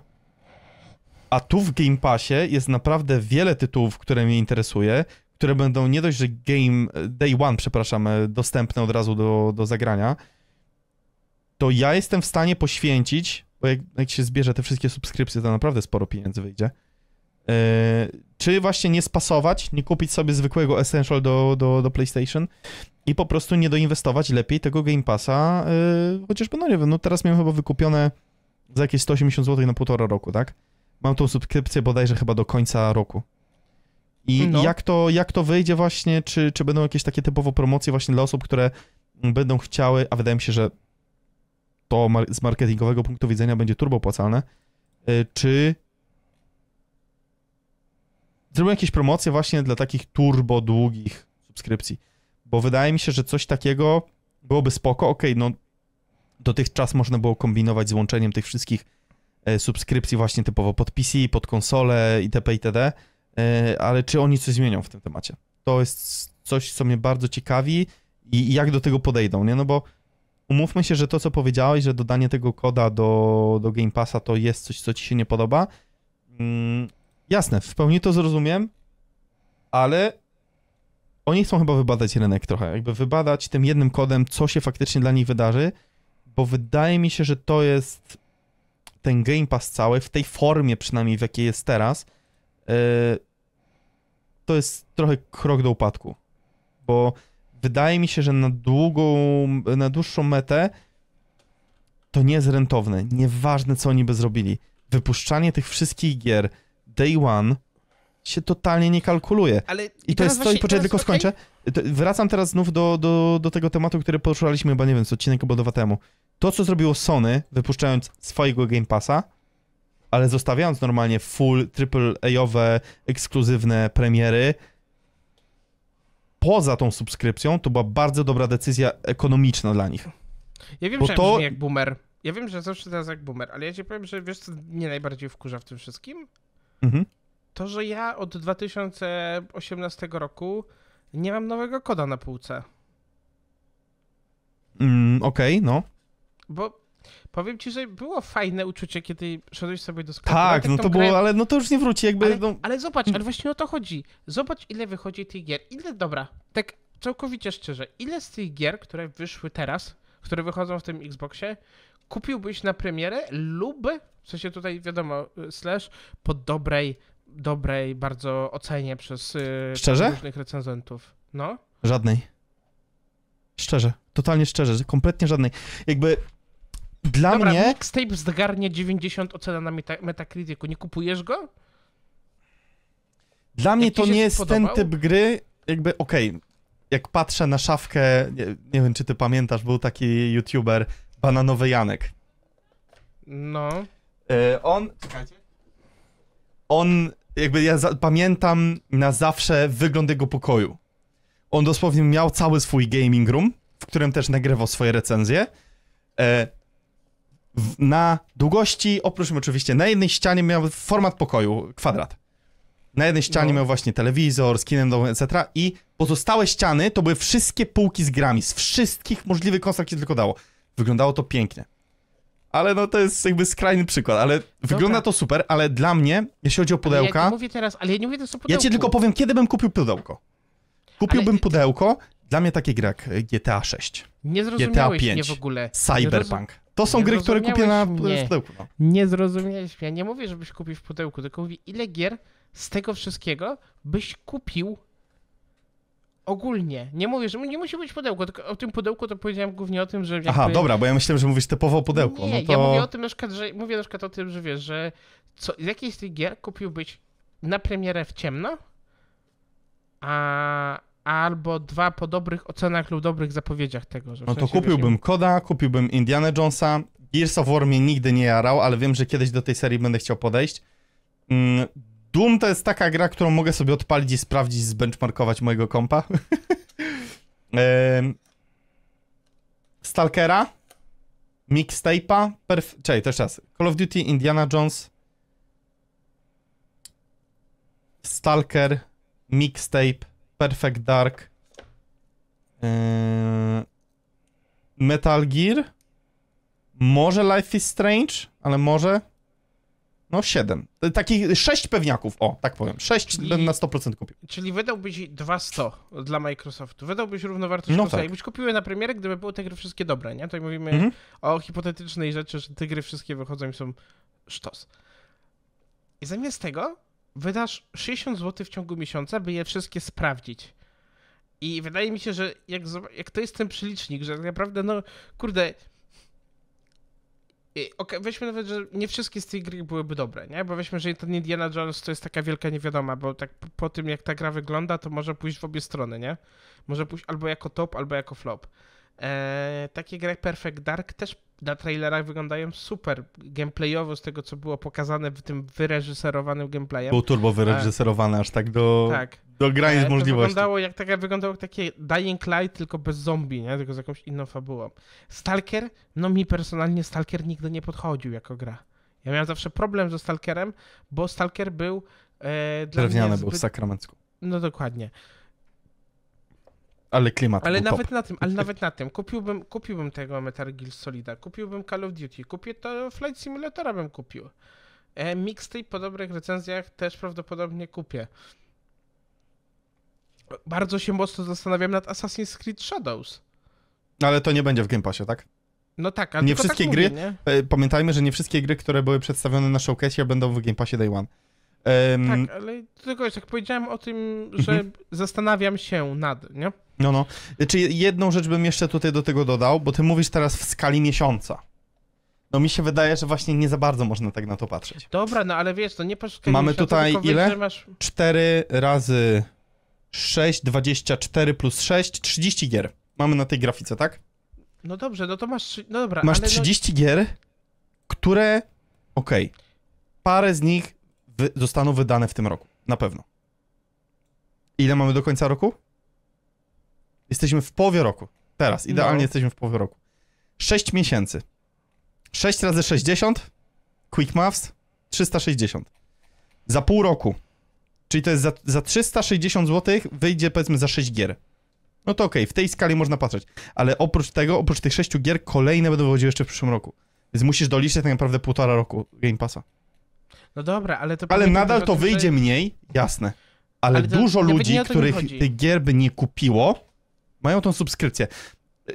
A tu w Game Passie jest naprawdę wiele tytułów, które mnie interesuje, które będą nie dość, że game e, day one, przepraszam, e, dostępne od razu do, do zagrania, to ja jestem w stanie poświęcić, bo jak, jak się zbierze te wszystkie subskrypcje, to naprawdę sporo pieniędzy wyjdzie. Yy, czy właśnie nie spasować, nie kupić sobie zwykłego Essential do, do, do PlayStation i po prostu nie doinwestować lepiej tego Game Passa, yy, chociażby, no nie wiem, no teraz miałem chyba wykupione za jakieś 180 zł na półtora roku, tak? Mam tą subskrypcję bodajże chyba do końca roku. I no. jak, to, jak to wyjdzie właśnie, czy, czy będą jakieś takie typowo promocje właśnie dla osób, które będą chciały, a wydaje mi się, że to z marketingowego punktu widzenia będzie turbo opłacalne, y, czy zrobią jakieś promocje właśnie dla takich turbo długich subskrypcji, bo wydaje mi się, że coś takiego byłoby spoko, okej, okay, no dotychczas można było kombinować z łączeniem tych wszystkich E, subskrypcji właśnie typowo pod PC, pod konsole itp. itd. E, ale czy oni coś zmienią w tym temacie? To jest coś, co mnie bardzo ciekawi i jak do tego podejdą, nie? No bo umówmy się, że to, co powiedziałeś, że dodanie tego koda do, do Game Passa to jest coś, co ci się nie podoba. Mm, jasne, w pełni to zrozumiem, ale oni chcą chyba wybadać rynek trochę, jakby wybadać tym jednym kodem, co się faktycznie dla nich wydarzy, bo wydaje mi się, że to jest ten Game Pass cały, w tej formie przynajmniej, w jakiej jest teraz, yy, to jest trochę krok do upadku. Bo wydaje mi się, że na długą, na dłuższą metę to nie jest rentowne. Nieważne, co oni by zrobili. Wypuszczanie tych wszystkich gier day one się totalnie nie kalkuluje. Ale I, to jest to, właśnie, i poczekaj, tylko okay. skończę. Wracam teraz znów do, do, do tego tematu, który poruszaliśmy chyba, nie wiem, z odcinek albo dwa temu. To, co zrobiło Sony, wypuszczając swojego Game Passa, ale zostawiając normalnie full, AAA-owe, ekskluzywne premiery, poza tą subskrypcją, to była bardzo dobra decyzja ekonomiczna dla nich. Ja wiem, Bo że to... brzmi jak boomer. Ja wiem, że zawsze teraz jak boomer, ale ja ci powiem, że wiesz, co mnie najbardziej wkurza w tym wszystkim? Mhm to, że ja od 2018 roku nie mam nowego koda na półce. Mm, Okej, okay, no. Bo powiem ci, że było fajne uczucie, kiedy szedłeś sobie do sklepu. Tak, tak no to grę... było, ale no to już nie wróci, jakby... Ale, no... ale zobacz, ale właśnie o to chodzi. Zobacz, ile wychodzi tych gier. Ile, dobra, tak całkowicie szczerze, ile z tych gier, które wyszły teraz, które wychodzą w tym Xboxie, kupiłbyś na premierę lub, co się tutaj wiadomo, y, slash, po dobrej dobrej bardzo ocenie przez y, Szczerze? różnych recenzentów. No? Żadnej. Szczerze, totalnie szczerze, kompletnie żadnej. Jakby dla Dobra, mnie... Mixtape zgarnie 90 ocena na Metacriticu. Nie kupujesz go? Dla Jak mnie to nie jest ten typ gry, jakby okej, okay, jak patrzę na szafkę, nie, nie, wiem czy ty pamiętasz, był taki youtuber, Bananowy Janek. No. Y, on... Czekajcie. On jakby ja pamiętam na zawsze wygląd jego pokoju. On dosłownie miał cały swój gaming room, w którym też nagrywał swoje recenzje. E, w, na długości, oprócz oczywiście, na jednej ścianie miał format pokoju, kwadrat. Na jednej ścianie no. miał właśnie telewizor, skinem do etc. I pozostałe ściany to były wszystkie półki z grami, z wszystkich możliwych konstrukcji tylko dało. Wyglądało to pięknie. Ale no to jest jakby skrajny przykład, ale wygląda to super, ale dla mnie, jeśli chodzi o pudełka... Ja mówię teraz, ale ja nie mówię to o pudełku. Ja ci tylko powiem, kiedy bym kupił pudełko. Kupiłbym ale... Y, y, pudełko, dla mnie takie gry jak y, GTA 6, nie GTA 5, w ogóle. Cyberpunk. To są gry, które kupię na mnie. pudełku. No. Nie zrozumiałeś mnie. Ja nie mówię, żebyś kupił w pudełku, tylko mówię, ile gier z tego wszystkiego byś kupił ogólnie. Nie mówię, że nie musi być pudełko, tylko o tym pudełku to powiedziałem głównie o tym, że... Jakby... Aha, dobra, bo ja myślałem, że mówisz typowo o pudełku. Nie, no to... ja mówię o tym na przykład, że, mówię na przykład o tym, że wiesz, że co, z jakiejś z tych gier kupiłbyś na premierę w ciemno, a, albo dwa po dobrych ocenach lub dobrych zapowiedziach tego. Że no to kupiłbym Koda, kupiłbym Indiana Jonesa. Gears of War mnie nigdy nie jarał, ale wiem, że kiedyś do tej serii będę chciał podejść. Mm, Doom to jest taka gra, którą mogę sobie odpalić i sprawdzić, zbenchmarkować mojego kompa. Stalkera, mixtape'a, perf... Czekaj, też czas. Call of Duty, Indiana Jones, Stalker, mixtape, Perfect Dark, Metal Gear, może Life is Strange, ale może no 7. Takich 6 pewniaków, o, tak powiem. 6 czyli, na 100% kupił. Czyli wydałbyś 200 dla Microsoftu. Wydałbyś równowartość no tak. Jakbyś kupiły na premierę, gdyby były te gry wszystkie dobre, nie? Tutaj mówimy mhm. o hipotetycznej rzeczy, że te gry wszystkie wychodzą i są sztos. I zamiast tego wydasz 60 zł w ciągu miesiąca, by je wszystkie sprawdzić. I wydaje mi się, że jak, jak to jest ten przelicznik, że tak naprawdę, no kurde, okay, weźmy nawet, że nie wszystkie z tych gier byłyby dobre, nie? Bo weźmy, że ten Indiana Jones to jest taka wielka niewiadoma, bo tak po tym, jak ta gra wygląda, to może pójść w obie strony, nie? Może pójść albo jako top, albo jako flop. Eee, takie gry Perfect Dark też na trailerach wyglądają super gameplayowo z tego, co było pokazane w tym wyreżyserowanym gameplayem. Było turbo wyreżyserowane eee. aż tak do... Tak do granic jest e, możliwości. Wyglądało jak, tak, wyglądało jak takie Dying Light, tylko bez zombie, nie? tylko z jakąś inną fabułą. Stalker, no mi personalnie Stalker nigdy nie podchodził jako gra. Ja miałem zawsze problem ze Stalkerem, bo Stalker był e, dla Drewniany zbyt... był w Sakramencku. No dokładnie. Ale klimat Ale nawet top. na tym, ale nawet na tym. Kupiłbym, kupiłbym tego Metal Gear Solida, kupiłbym Call of Duty, kupię to Flight Simulatora bym kupił. E, mixtape po dobrych recenzjach też prawdopodobnie kupię bardzo się mocno zastanawiam nad Assassin's Creed Shadows. Ale to nie będzie w Game Passie, tak? No tak, ale nie tak wszystkie tak gry. Mówię, nie? E, pamiętajmy, że nie wszystkie gry, które były przedstawione na showcase, będą w Game Passie Day One. Um... Tak, ale tylko jak powiedziałem o tym, że mhm. zastanawiam się nad, nie? No, no. Czy jedną rzecz bym jeszcze tutaj do tego dodał, bo ty mówisz teraz w skali miesiąca. No mi się wydaje, że właśnie nie za bardzo można tak na to patrzeć. Dobra, no ale wiesz, to nie patrz... Mamy tutaj ile? Masz... Cztery razy 6, 24 plus 6, 30 gier. Mamy na tej grafice, tak? No dobrze, no to masz. No dobra, masz 30 no... gier, które. Okej. Okay, parę z nich wy... zostaną wydane w tym roku. Na pewno. Ile mamy do końca roku? Jesteśmy w połowie roku. Teraz, no. idealnie no. jesteśmy w połowie roku. 6 miesięcy. 6 razy 60. Quick Maths 360. Za pół roku Czyli to jest za, za 360 zł wyjdzie powiedzmy za 6 gier. No to okej, okay, w tej skali można patrzeć. Ale oprócz tego, oprócz tych 6 gier, kolejne będą wychodziły jeszcze w przyszłym roku. Więc musisz doliczyć tak naprawdę półtora roku Game Passa. No dobra, ale to... Ale nadal to wyjdzie mniej, jasne. Ale, ale dużo ludzi, których tych gier by nie kupiło, mają tą subskrypcję.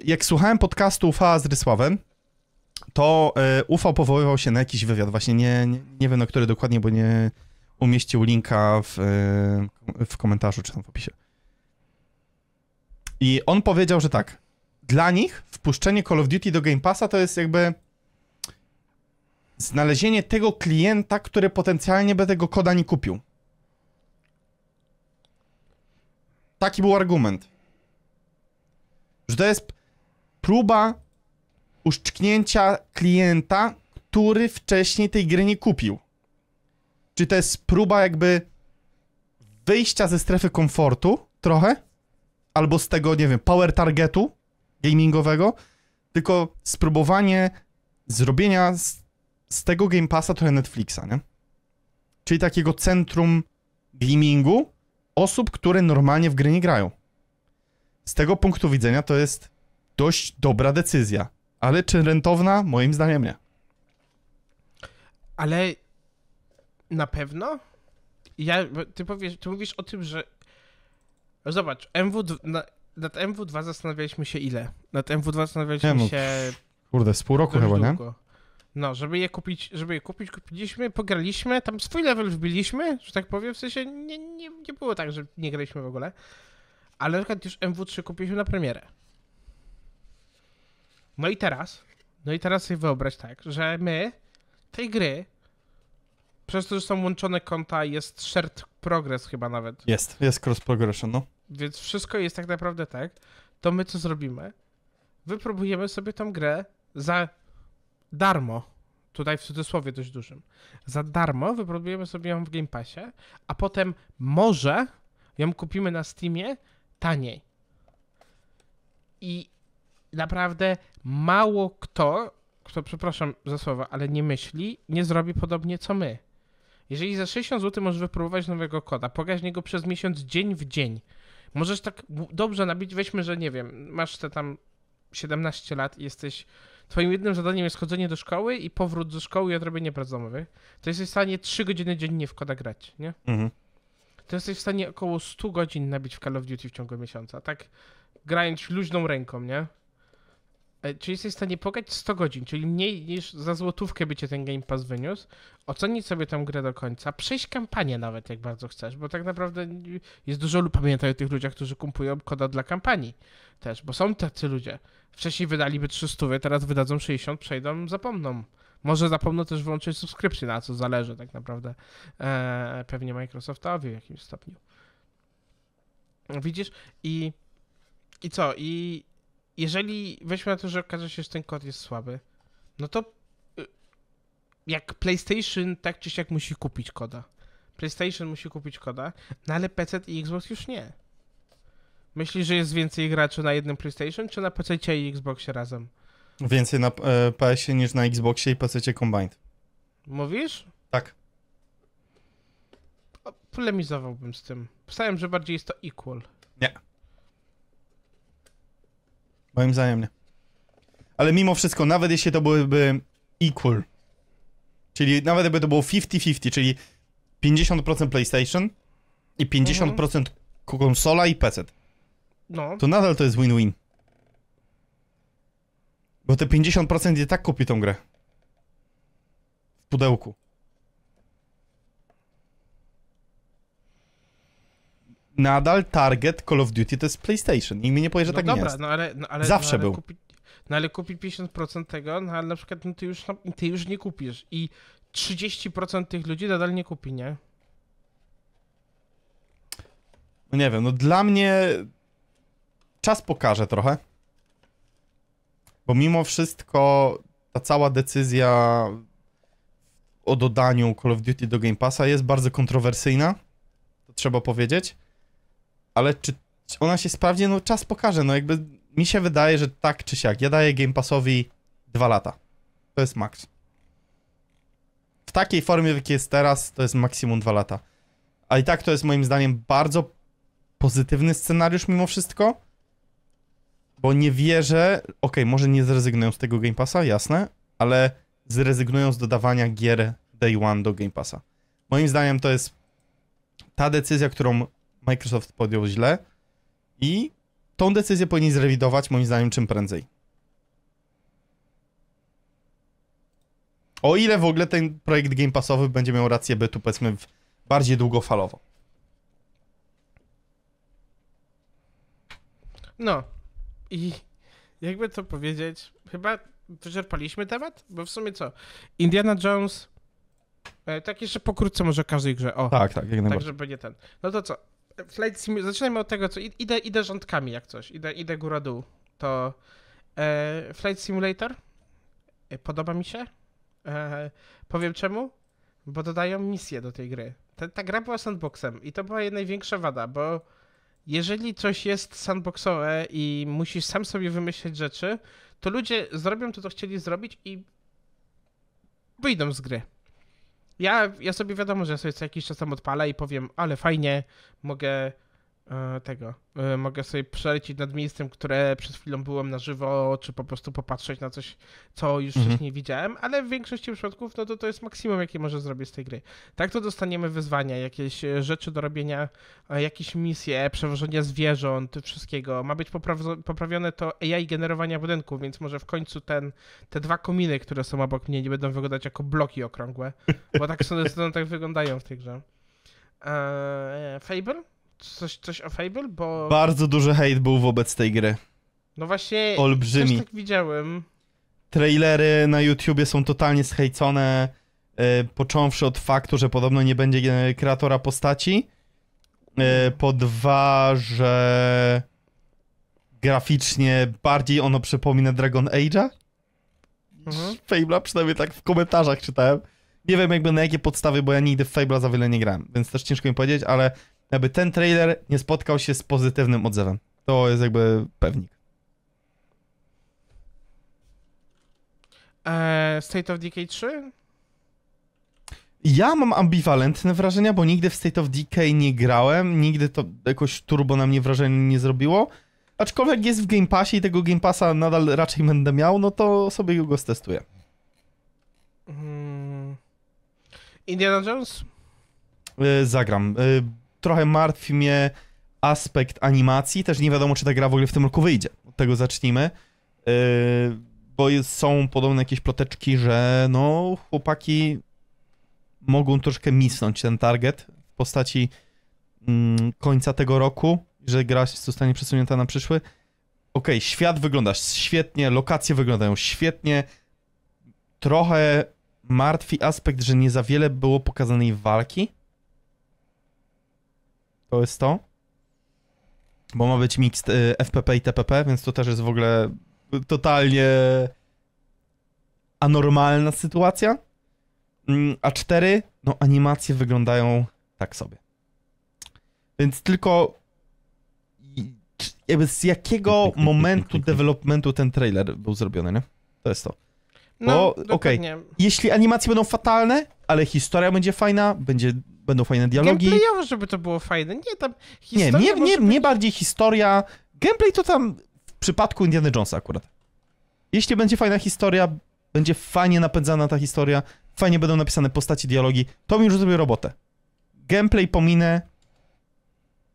Jak słuchałem podcastu UFA z Rysławem, to e, UFA powoływał się na jakiś wywiad. Właśnie nie, nie, nie wiem, na który dokładnie, bo nie, umieścił linka w, e, w komentarzu czy tam w opisie. I on powiedział, że tak, dla nich wpuszczenie Call of Duty do Game Passa to jest jakby znalezienie tego klienta, który potencjalnie by tego koda nie kupił. Taki był argument. Że to jest próba uszczknięcia klienta, który wcześniej tej gry nie kupił czy to jest próba jakby wyjścia ze strefy komfortu trochę, albo z tego, nie wiem, power targetu gamingowego, tylko spróbowanie zrobienia z, z tego Game Passa trochę Netflixa, nie? Czyli takiego centrum gamingu osób, które normalnie w gry nie grają. Z tego punktu widzenia to jest dość dobra decyzja, ale czy rentowna? Moim zdaniem nie. Ale na pewno? Ja, ty, powiesz, ty mówisz o tym, że. Zobacz, MW, na, nad MW2 zastanawialiśmy się ile? Nad MW2 zastanawialiśmy się. Kurde, z pół roku chyba, długo. nie? No, żeby je kupić, żeby je kupić, kupiliśmy, pograliśmy, tam swój level wbiliśmy, że tak powiem, w sensie nie, nie, nie było tak, że nie graliśmy w ogóle. Ale na przykład już MW3 kupiliśmy na premierę. No i teraz, no i teraz sobie wyobraź tak, że my tej gry przez to, że są łączone konta, jest shared progress chyba nawet. Jest, jest cross progression, no. Więc wszystko jest tak naprawdę tak. To my co zrobimy? Wypróbujemy sobie tą grę za darmo. Tutaj w cudzysłowie dość dużym. Za darmo wypróbujemy sobie ją w Game Passie, a potem może ją kupimy na Steamie taniej. I naprawdę mało kto, kto przepraszam za słowa, ale nie myśli, nie zrobi podobnie co my. Jeżeli za 60 zł możesz wypróbować nowego koda, pograsz niego przez miesiąc dzień w dzień. Możesz tak dobrze nabić, weźmy, że nie wiem, masz te tam 17 lat i jesteś. Twoim jednym zadaniem jest chodzenie do szkoły i powrót do szkoły i odrobienie prac domowych. To jesteś w stanie 3 godziny dziennie w koda grać, nie? Mhm. To jesteś w stanie około 100 godzin nabić w Call of Duty w ciągu miesiąca. Tak grając luźną ręką, nie? E, czyli jesteś w stanie pograć 100 godzin, czyli mniej niż za złotówkę by cię ten Game Pass wyniósł, ocenić sobie tę grę do końca, przejść kampanię nawet, jak bardzo chcesz, bo tak naprawdę jest dużo lub pamiętaj o tych ludziach, którzy kupują koda dla kampanii też, bo są tacy ludzie. Wcześniej wydaliby 300, teraz wydadzą 60, przejdą, zapomną. Może zapomną też włączyć subskrypcję, na co zależy tak naprawdę eee, pewnie Microsoftowi w jakimś stopniu. Widzisz? I, i co? I jeżeli weźmy na to, że okaże się, że ten kod jest słaby, no to y, jak PlayStation tak czy siak musi kupić koda. PlayStation musi kupić koda, no ale PC i Xbox już nie. Myślisz, że jest więcej graczy na jednym PlayStation, czy na PC i Xboxie razem? Więcej na e, ps niż na Xboxie i PC combined. Mówisz? Tak. polemizowałbym z tym. Pisałem, że bardziej jest to equal. Nie. Moim zdaniem nie. Ale mimo wszystko, nawet jeśli to byłyby equal, czyli nawet gdyby to było 50-50, czyli 50% PlayStation i 50% mhm. konsola i PC. No. To nadal to jest win-win. Bo te 50% i tak kupi tą grę. W pudełku. nadal target Call of Duty to jest PlayStation. Nikt mi nie powie, że no tak dobra, nie jest. No ale, no ale, Zawsze no ale był. Kupi, no ale kupić 50% tego, no ale na przykład no ty, już, no, ty już nie kupisz i 30% tych ludzi nadal nie kupi, nie? No nie wiem, no dla mnie czas pokaże trochę. Bo mimo wszystko ta cała decyzja o dodaniu Call of Duty do Game Passa jest bardzo kontrowersyjna. To trzeba powiedzieć ale czy ona się sprawdzi? No czas pokaże, no jakby mi się wydaje, że tak czy siak. Ja daję Game Passowi 2 lata. To jest maks. W takiej formie, w jakiej jest teraz, to jest maksimum 2 lata. A i tak to jest moim zdaniem bardzo pozytywny scenariusz mimo wszystko, bo nie wierzę, okej, okay, może nie zrezygnują z tego Game Passa, jasne, ale zrezygnują z dodawania gier Day One do Game Passa. Moim zdaniem to jest ta decyzja, którą Microsoft podjął źle i tą decyzję powinni zrewidować moim zdaniem czym prędzej. O ile w ogóle ten projekt Game Passowy będzie miał rację bytu, powiedzmy, bardziej długofalowo. No. I jakby to powiedzieć, chyba wyczerpaliśmy temat? Bo w sumie co? Indiana Jones. E, tak jeszcze pokrótce może o każdej grze. O. Tak, tak, jak najbardziej. Tak, żeby nie ten. No to co? Flight Simulator, zaczynajmy od tego, co idę, idę rządkami jak coś, idę, idę góra-dół. To e, Flight Simulator e, podoba mi się. E, powiem czemu? Bo dodają misje do tej gry. Ta, ta gra była sandboxem i to była jej największa wada, bo jeżeli coś jest sandboxowe i musisz sam sobie wymyśleć rzeczy, to ludzie zrobią to, co chcieli zrobić i wyjdą z gry. Ja, ja sobie wiadomo, że sobie co jakiś czas tam odpalę i powiem, ale fajnie, mogę E, tego. E, mogę sobie przelecieć nad miejscem, które przez chwilę byłem na żywo, czy po prostu popatrzeć na coś, co już mhm. wcześniej widziałem, ale w większości przypadków no to, to jest maksimum, jakie może zrobić z tej gry. Tak to dostaniemy wyzwania, jakieś e, rzeczy do robienia, jakieś misje, przewożenia zwierząt, wszystkiego. Ma być poprawione to AI generowania budynków, więc może w końcu ten, te dwa kominy, które są obok mnie, nie będą wyglądać jako bloki okrągłe, bo tak są, tak wyglądają w tej grze. Eee, Fable? Coś, coś o Fable? Bo... Bardzo duży hejt był wobec tej gry. No właśnie, Olbrzymi. też tak widziałem. Trailery na YouTubie są totalnie zhejcone, yy, e, począwszy od faktu, że podobno nie będzie e, kreatora postaci, yy, po dwa, że graficznie bardziej ono przypomina Dragon Age'a. Mhm. Fable'a przynajmniej tak w komentarzach czytałem. Nie wiem jakby na jakie podstawy, bo ja nigdy w Fable'a za wiele nie grałem, więc też ciężko mi powiedzieć, ale aby ten trailer nie spotkał się z pozytywnym odzewem. To jest jakby pewnik. Eee, State of Decay 3? Ja mam ambiwalentne wrażenia, bo nigdy w State of Decay nie grałem, nigdy to jakoś turbo na mnie wrażenie nie zrobiło. Aczkolwiek jest w Game Passie i tego Game Passa nadal raczej będę miał, no to sobie go stestuję. Hmm. Indiana Jones? Yy, zagram. Yy, trochę martwi mnie aspekt animacji. Też nie wiadomo, czy ta gra w ogóle w tym roku wyjdzie. Od tego zacznijmy. Yy, bo jest, są podobne jakieś ploteczki, że no, chłopaki mogą troszkę misnąć ten target w postaci mm, końca tego roku, że gra zostanie przesunięta na przyszły. Okej, okay, świat wygląda świetnie, lokacje wyglądają świetnie. Trochę martwi aspekt, że nie za wiele było pokazanej walki to jest to. Bo ma być mixt y, FPP i TPP, więc to też jest w ogóle totalnie anormalna sytuacja. Mm, a cztery, no animacje wyglądają tak sobie. Więc tylko jakby z jakiego momentu developmentu ten trailer był zrobiony, nie? To jest to. No, okej. Okay. Jeśli animacje będą fatalne, ale historia będzie fajna, będzie, będą fajne dialogi. Gameplayowo, żeby to było fajne. Nie, tam historia Nie, nie, nie, być... bardziej historia. Gameplay to tam w przypadku Indiana Jonesa akurat. Jeśli będzie fajna historia, będzie fajnie napędzana ta historia, fajnie będą napisane postaci, dialogi, to mi już zrobi robotę. Gameplay pominę,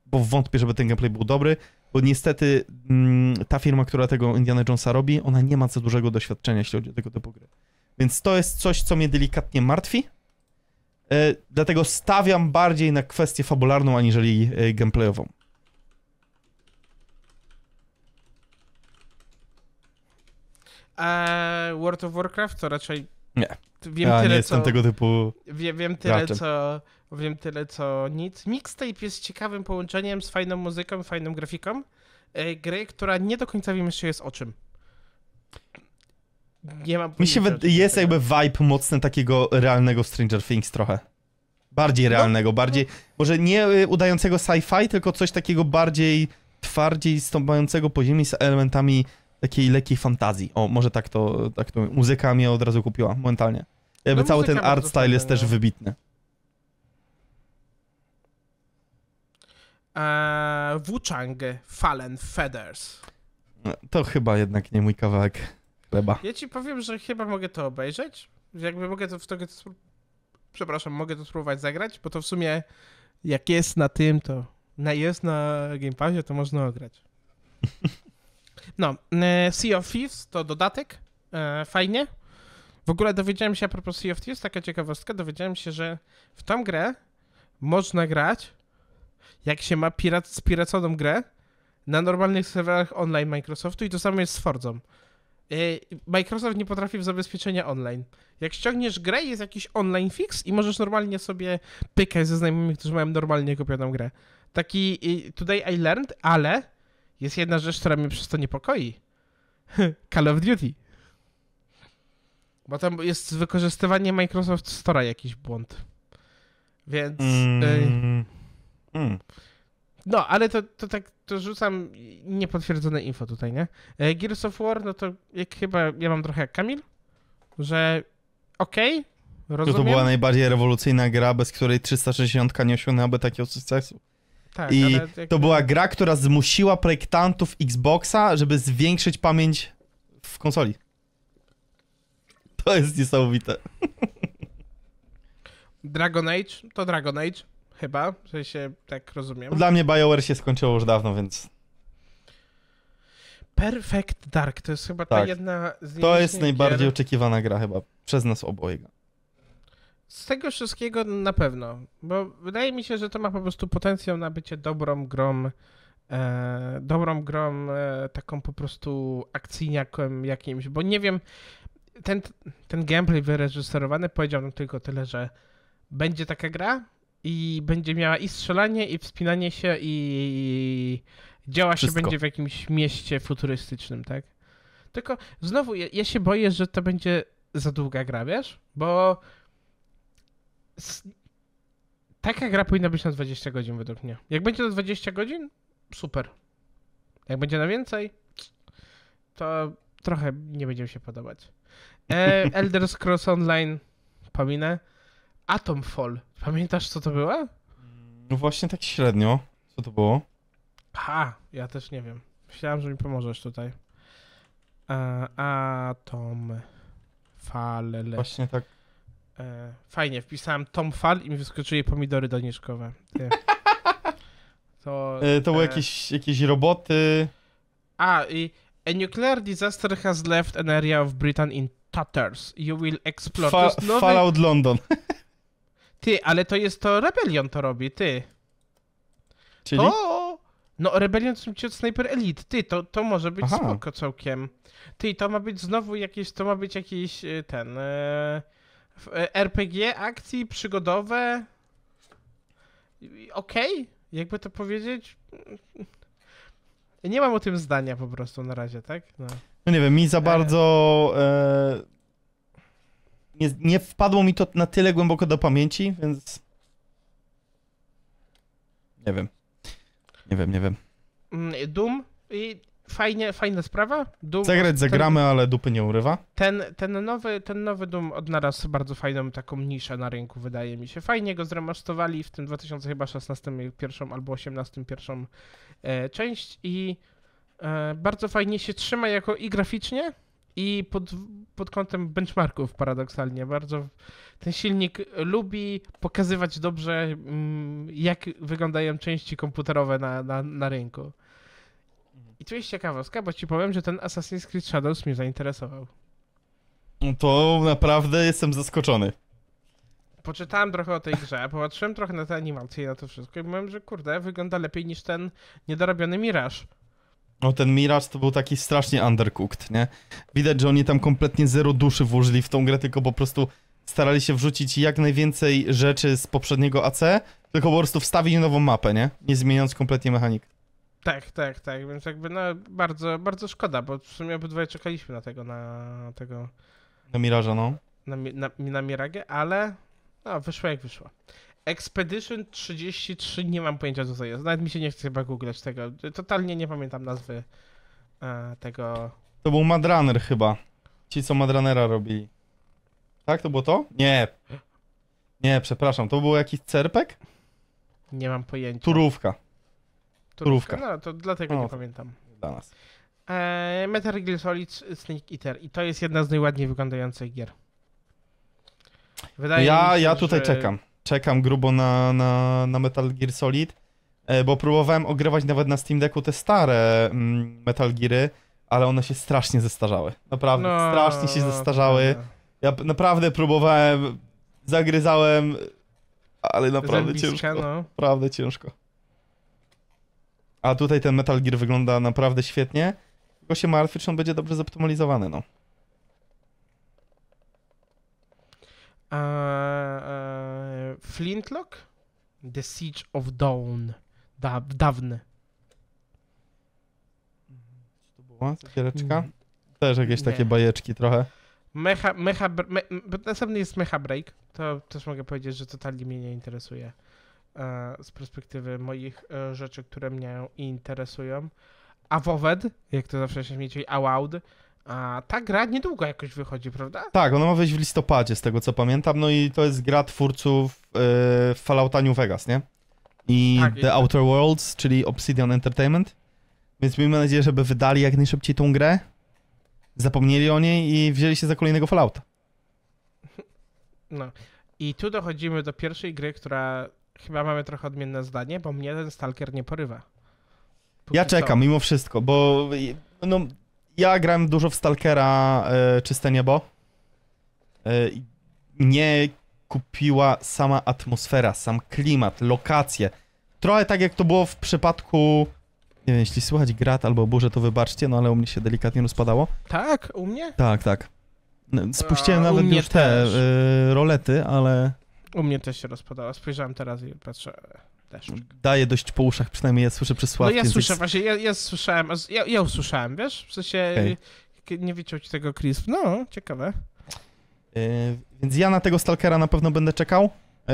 bo wątpię, żeby ten gameplay był dobry. Bo niestety mm, ta firma, która tego Indiana Jonesa robi, ona nie ma za dużego doświadczenia, jeśli chodzi o tego typu gry. Więc to jest coś, co mnie delikatnie martwi. E, dlatego stawiam bardziej na kwestię fabularną, aniżeli e, gameplayową. A e, World of Warcraft to raczej. Nie. Wiem ja tyle, nie jestem co... tego typu. Wiem, wiem tyle, co Powiem tyle co nic. Mixtape jest ciekawym połączeniem z fajną muzyką, fajną grafiką e, gry, która nie do końca wiem jeszcze jest o czym. Nie mam Mi się jest tego. jakby vibe mocny takiego realnego Stranger Things trochę. Bardziej no. realnego, no. bardziej, może nie y, udającego sci-fi, tylko coś takiego bardziej twardziej stąpającego po ziemi z elementami takiej lekkiej fantazji. O, może tak to, tak to muzyka mnie od razu kupiła momentalnie. Jakby no, cały ten art style jest też no. wybitny. E, Wuchang Fallen Feathers. No, to chyba jednak nie mój kawałek chleba. Ja ci powiem, że chyba mogę to obejrzeć. Jakby mogę to w to, przepraszam, mogę to spróbować zagrać, bo to w sumie jak jest na tym, to na, jest na Game to można ograć. No, e, Sea of Thieves to dodatek, e, fajnie. W ogóle dowiedziałem się a propos Sea of Thieves, taka ciekawostka, dowiedziałem się, że w tą grę można grać jak się ma pirat, spiraconą grę na normalnych serwerach online Microsoftu i to samo jest z y, Microsoft nie potrafi w zabezpieczenia online. Jak ściągniesz grę, jest jakiś online fix i możesz normalnie sobie pykać ze znajomymi, którzy mają normalnie kupioną grę. Taki Today I Learned, ale jest jedna rzecz, która mnie przez to niepokoi. Call of Duty. Bo tam jest wykorzystywanie Microsoft Store'a jakiś błąd. Więc... Y, mm. Y Mm. No, ale to, to tak, to rzucam niepotwierdzone info tutaj, nie? E, Gears of War, no to jak chyba, ja mam trochę jak Kamil, że okej, okay, rozumiem. No to, była najbardziej rewolucyjna gra, bez której 360 nie osiągnęłaby takiego sukcesu. Tak, I jak... to była gra, która zmusiła projektantów Xboxa, żeby zwiększyć pamięć w konsoli. To jest niesamowite. Dragon Age to Dragon Age chyba, że w sensie, tak rozumiem. Dla mnie BioWare się skończyło już dawno, więc... Perfect Dark to jest chyba tak. ta jedna z To jest najbardziej gier. oczekiwana gra chyba przez nas obojga. Z tego wszystkiego na pewno, bo wydaje mi się, że to ma po prostu potencjał na bycie dobrą grą, e, dobrą grą e, taką po prostu akcyjniakiem jakimś, bo nie wiem, ten, ten gameplay wyreżyserowany powiedział nam tylko tyle, że będzie taka gra, i będzie miała i strzelanie, i wspinanie się, i działa Wszystko. się będzie w jakimś mieście futurystycznym, tak? Tylko znowu ja, ja, się boję, że to będzie za długa gra, wiesz? Bo taka gra powinna być na 20 godzin według mnie. Jak będzie na 20 godzin, super. Jak będzie na więcej, to trochę nie będzie mi się podobać. E, Elder Scrolls Online, pominę. Atomfall. Pamiętasz, co to było? No właśnie tak średnio. Co to było? Ha, ja też nie wiem. Myślałem, że mi pomożesz tutaj. E, atom. Fale. Właśnie tak. E, fajnie, wpisałem Tom Fal i mi wyskoczyły pomidory doniczkowe. To, e, to były e, jakieś, jakieś roboty. A, i a nuclear disaster has left an area of Britain in tatters. You will explore... Fa Nowy... Fallout London. Ty, ale to jest to Rebellion to robi, ty. Czyli? To... No, Rebellion to są od Sniper Elite. Ty, to, to może być Aha. spoko całkiem. Ty, to ma być znowu jakieś, to ma być jakiś e, ten... E, e RPG, akcji, przygodowe. Okej, okay. jakby to powiedzieć. Nie mam o tym zdania po prostu na razie, tak? No, no nie wiem, mi za e. bardzo... E nie, nie wpadło mi to na tyle głęboko do pamięci, więc. Nie wiem. Nie wiem, nie wiem. Mm, Doom i fajnie, fajna sprawa. Doom, Zagrać zagramy, ale dupy nie urywa. Ten, ten, nowy, ten nowy Doom odnaraz bardzo fajną taką niszę na rynku, wydaje mi się. Fajnie go zremastowali w tym 2016 pierwszą albo 18 pierwszą e, część i e, bardzo fajnie się trzyma jako i graficznie, i pod, pod kątem benchmarków paradoksalnie bardzo ten silnik lubi pokazywać dobrze, mm, jak wyglądają części komputerowe na, na, na rynku. I tu jest ciekawostka, bo ci powiem, że ten Assassin's Creed Shadows mnie zainteresował. No to naprawdę jestem zaskoczony. Poczytałem trochę o tej grze, popatrzyłem trochę na te animacje i na to wszystko i mówiłem, że kurde, wygląda lepiej niż ten niedorobiony Mirage. No ten Mirage to był taki strasznie undercooked, nie? Widać, że oni tam kompletnie zero duszy włożyli w tą grę, tylko po prostu starali się wrzucić jak najwięcej rzeczy z poprzedniego AC, tylko po prostu wstawić nową mapę, nie? Nie zmieniając kompletnie mechanik. Tak, tak, tak, więc jakby no bardzo, bardzo szkoda, bo w sumie obydwaj czekaliśmy na tego, na tego... Na Miraża, no. Na, na, na Mirage, ale no, wyszło jak wyszło. Expedition 33, nie mam pojęcia co to jest. Nawet mi się nie chce chyba googlać tego. Totalnie nie pamiętam nazwy e, tego. To był Madrunner chyba. Ci co Madrunnera robili. Tak, to było to? Nie. Nie, przepraszam, to był jakiś cerpek? Nie mam pojęcia. Turówka. Turówka. No, to dlatego no, nie pamiętam. Dla nas. E, Metal Gear Solid Snake Eater. I to jest jedna z najładniej wyglądających gier. Wydaje ja, się, ja tutaj że... czekam czekam grubo na, na, na Metal Gear Solid, e, bo próbowałem ogrywać nawet na Steam Decku te stare mm, Metal Geary, ale one się strasznie zestarzały. Naprawdę, no, strasznie się zestarzały. Ja naprawdę próbowałem, zagryzałem, ale naprawdę ciężko. No. Naprawdę ciężko. A tutaj ten Metal Gear wygląda naprawdę świetnie. Tylko się martwię, czy on będzie dobrze zoptymalizowany, no. E, e, Flintlock? The Siege of Dawn. Da, dawny. Co to było? Cukiereczka? Mm. Też jakieś Nie. takie bajeczki trochę. Mecha, mecha, me, następny jest Mecha Break. To też mogę powiedzieć, że totalnie mnie nie interesuje e, z perspektywy moich e, rzeczy, które mnie interesują. A Wowed, jak to zawsze się śmieci, Aloud, a ta gra niedługo jakoś wychodzi, prawda? Tak, ona ma wyjść w listopadzie, z tego co pamiętam. No i to jest gra twórców yy, Fallouta New Vegas, nie? I tak, The i... Tak. Outer Worlds, czyli Obsidian Entertainment. Więc miejmy nadzieję, żeby wydali jak najszybciej tą grę, zapomnieli o niej i wzięli się za kolejnego Fallouta. No. I tu dochodzimy do pierwszej gry, która chyba mamy trochę odmienne zdanie, bo mnie ten Stalker nie porywa. Póki ja czekam, mimo wszystko, bo no, ja grałem dużo w Stalkera y, Czyste Niebo. E, nie kupiła sama atmosfera, sam klimat, lokacje. Trochę tak jak to było w przypadku... Nie wiem, jeśli słychać grat albo burzę, to wybaczcie, no ale u mnie się delikatnie rozpadało. Tak? U mnie? Tak, tak. No, spuściłem A, nawet już też. te y, rolety, ale... U mnie też się rozpadało. Spojrzałem teraz i patrzę... Daje dość po uszach, przynajmniej ja słyszę przez No ja więc... słyszę właśnie, ja, ja słyszałem, ja, ja usłyszałem, wiesz? W sensie okay. nie wiedział ci tego crisp No, ciekawe. E, więc ja na tego Stalkera na pewno będę czekał. E,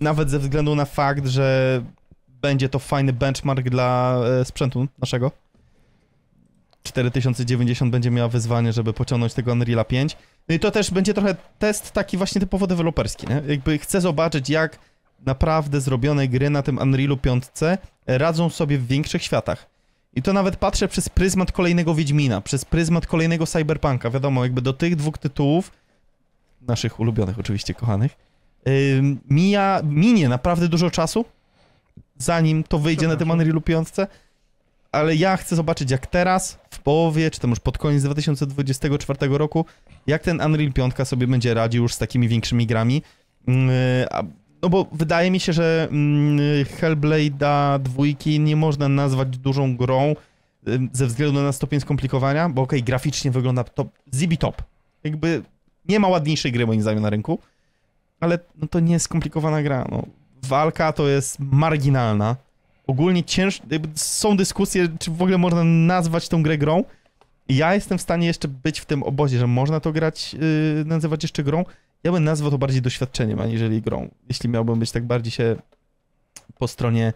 nawet ze względu na fakt, że będzie to fajny benchmark dla e, sprzętu naszego. 4090 będzie miała wyzwanie, żeby pociągnąć tego Unreal 5. No i to też będzie trochę test taki właśnie typowo deweloperski, nie? Jakby chcę zobaczyć, jak naprawdę zrobione gry na tym Unrealu 5 e, radzą sobie w większych światach. I to nawet patrzę przez pryzmat kolejnego Wiedźmina, przez pryzmat kolejnego Cyberpunka. Wiadomo, jakby do tych dwóch tytułów, naszych ulubionych oczywiście, kochanych, yy, mija, minie naprawdę dużo czasu, zanim to wyjdzie na tym Unrealu 5. Ale ja chcę zobaczyć, jak teraz, w połowie, czy tam już pod koniec 2024 roku, jak ten Unreal 5 sobie będzie radził już z takimi większymi grami. Yy, a no bo wydaje mi się, że mm, Hellblade'a dwójki nie można nazwać dużą grą y, ze względu na stopień skomplikowania, bo okej, okay, graficznie wygląda top, zibi top. Jakby nie ma ładniejszej gry moim zdaniem na rynku, ale no to nie jest skomplikowana gra. No. Walka to jest marginalna. Ogólnie ciężko, są dyskusje, czy w ogóle można nazwać tą grę grą. Ja jestem w stanie jeszcze być w tym obozie, że można to grać, yy, nazywać jeszcze grą, ja bym nazwał to bardziej doświadczeniem, aniżeli grą. Jeśli miałbym być tak bardziej się po stronie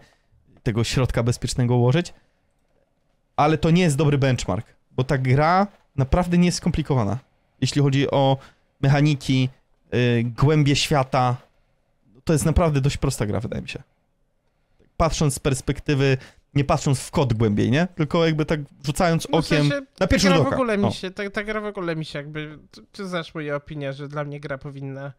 tego środka bezpiecznego ułożyć. Ale to nie jest dobry benchmark, bo ta gra naprawdę nie jest skomplikowana. Jeśli chodzi o mechaniki, yy, głębie świata, to jest naprawdę dość prosta gra, wydaje mi się. Patrząc z perspektywy nie patrząc w kod głębiej, nie? Tylko jakby tak rzucając no okiem sensie, na pierwszy rzut oka. W ogóle mi się, ta, ta, gra w ogóle mi się jakby, czy znasz moje opinia, że dla mnie gra powinna...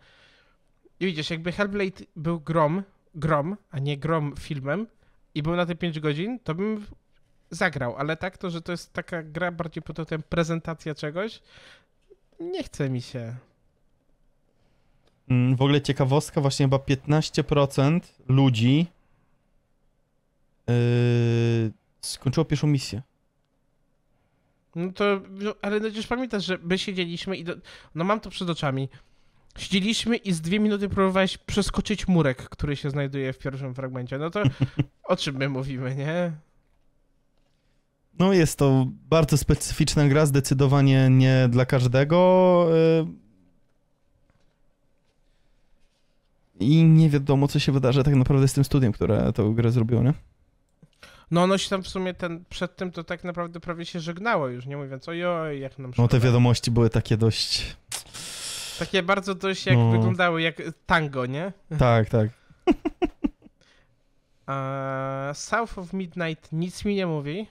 I widzisz, jakby Hellblade był grom, grom, a nie grom filmem i był na te 5 godzin, to bym zagrał, ale tak to, że to jest taka gra bardziej pod tytułem prezentacja czegoś, nie chce mi się. Mm, w ogóle ciekawostka, właśnie chyba 15% ludzi Yy, skończyło pierwszą misję. No to, no, ale przecież no pamiętasz, że my siedzieliśmy i. Do... No mam to przed oczami. Siedzieliśmy i z dwie minuty próbowałeś przeskoczyć murek, który się znajduje w pierwszym fragmencie. No to o czym my mówimy, nie? No jest to bardzo specyficzna gra, zdecydowanie nie dla każdego. Yy, I nie wiadomo, co się wydarzy tak naprawdę z tym studiem, które tę grę zrobiło, nie? No ono się tam w sumie ten, przed tym to tak naprawdę prawie się żegnało już, nie mówiąc ojoj, jak nam szkoda. No te wiadomości były takie dość... Takie bardzo dość jak no. wyglądały, jak tango, nie? Tak, tak. South of Midnight nic mi nie mówi.